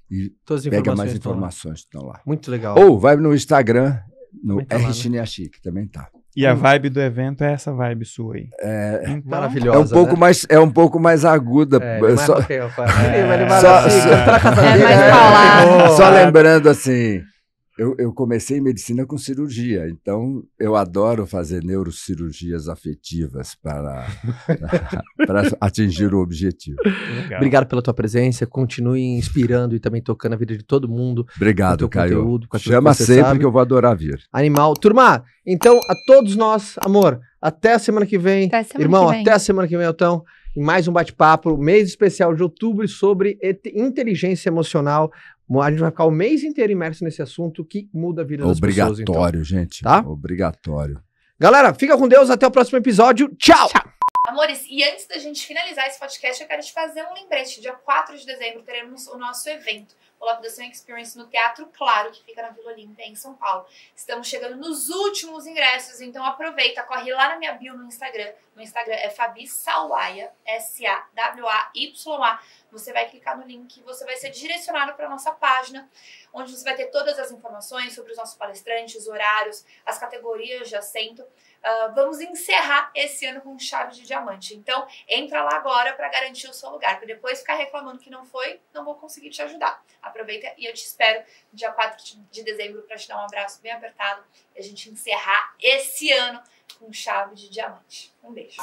E: e pega mais informações que estão lá. Muito legal. Ou vai no Instagram, no tá né? rchiniachique, também tá.
C: E a vibe do evento é essa vibe sua aí. É, então, maravilhosa. É um né? pouco né? mais é
E: um pouco mais aguda. É, é *laughs* só, é, só, *laughs* é, é, só lembrando assim, eu, eu, comecei medicina com cirurgia, então eu adoro fazer neurocirurgias afetivas para, *laughs* para atingir o objetivo. Legal. Obrigado
A: pela tua presença, continue inspirando e também tocando a vida de todo mundo. Obrigado, Caio. Conteúdo, Chama sempre sabe. que eu vou adorar vir. Animal. Turma, então a todos nós, amor, até a semana que vem. Semana Irmão, que vem. até a semana que vem, então em mais um bate-papo, mês especial de outubro sobre inteligência emocional. A gente vai ficar o mês inteiro imerso nesse assunto que muda a vida das pessoas. Então. Obrigatório, gente. Tá? Obrigatório. Galera, fica com Deus, até o próximo episódio. Tchau! Tchau.
B: Amores, e antes da gente finalizar esse podcast, eu quero te fazer um lembrete. Dia 4 de dezembro teremos o nosso evento. Lapidação Experience no Teatro Claro, que fica na Vila Olímpia, em São Paulo. Estamos chegando nos últimos ingressos, então aproveita, corre lá na minha bio no Instagram. No Instagram é Fabi Sawaia, S-A-W-A-Y-A. Você vai clicar no link, você vai ser direcionado para a nossa página, onde você vai ter todas as informações sobre os nossos palestrantes, horários, as categorias de assento uh, vamos encerrar esse ano com chave de diamante. Então, entra lá agora para garantir o seu lugar, porque depois ficar reclamando que não foi, não vou conseguir te ajudar. Aproveita e eu te espero dia 4 de dezembro para te dar um abraço bem apertado e a gente encerrar esse ano com chave de diamante. Um beijo.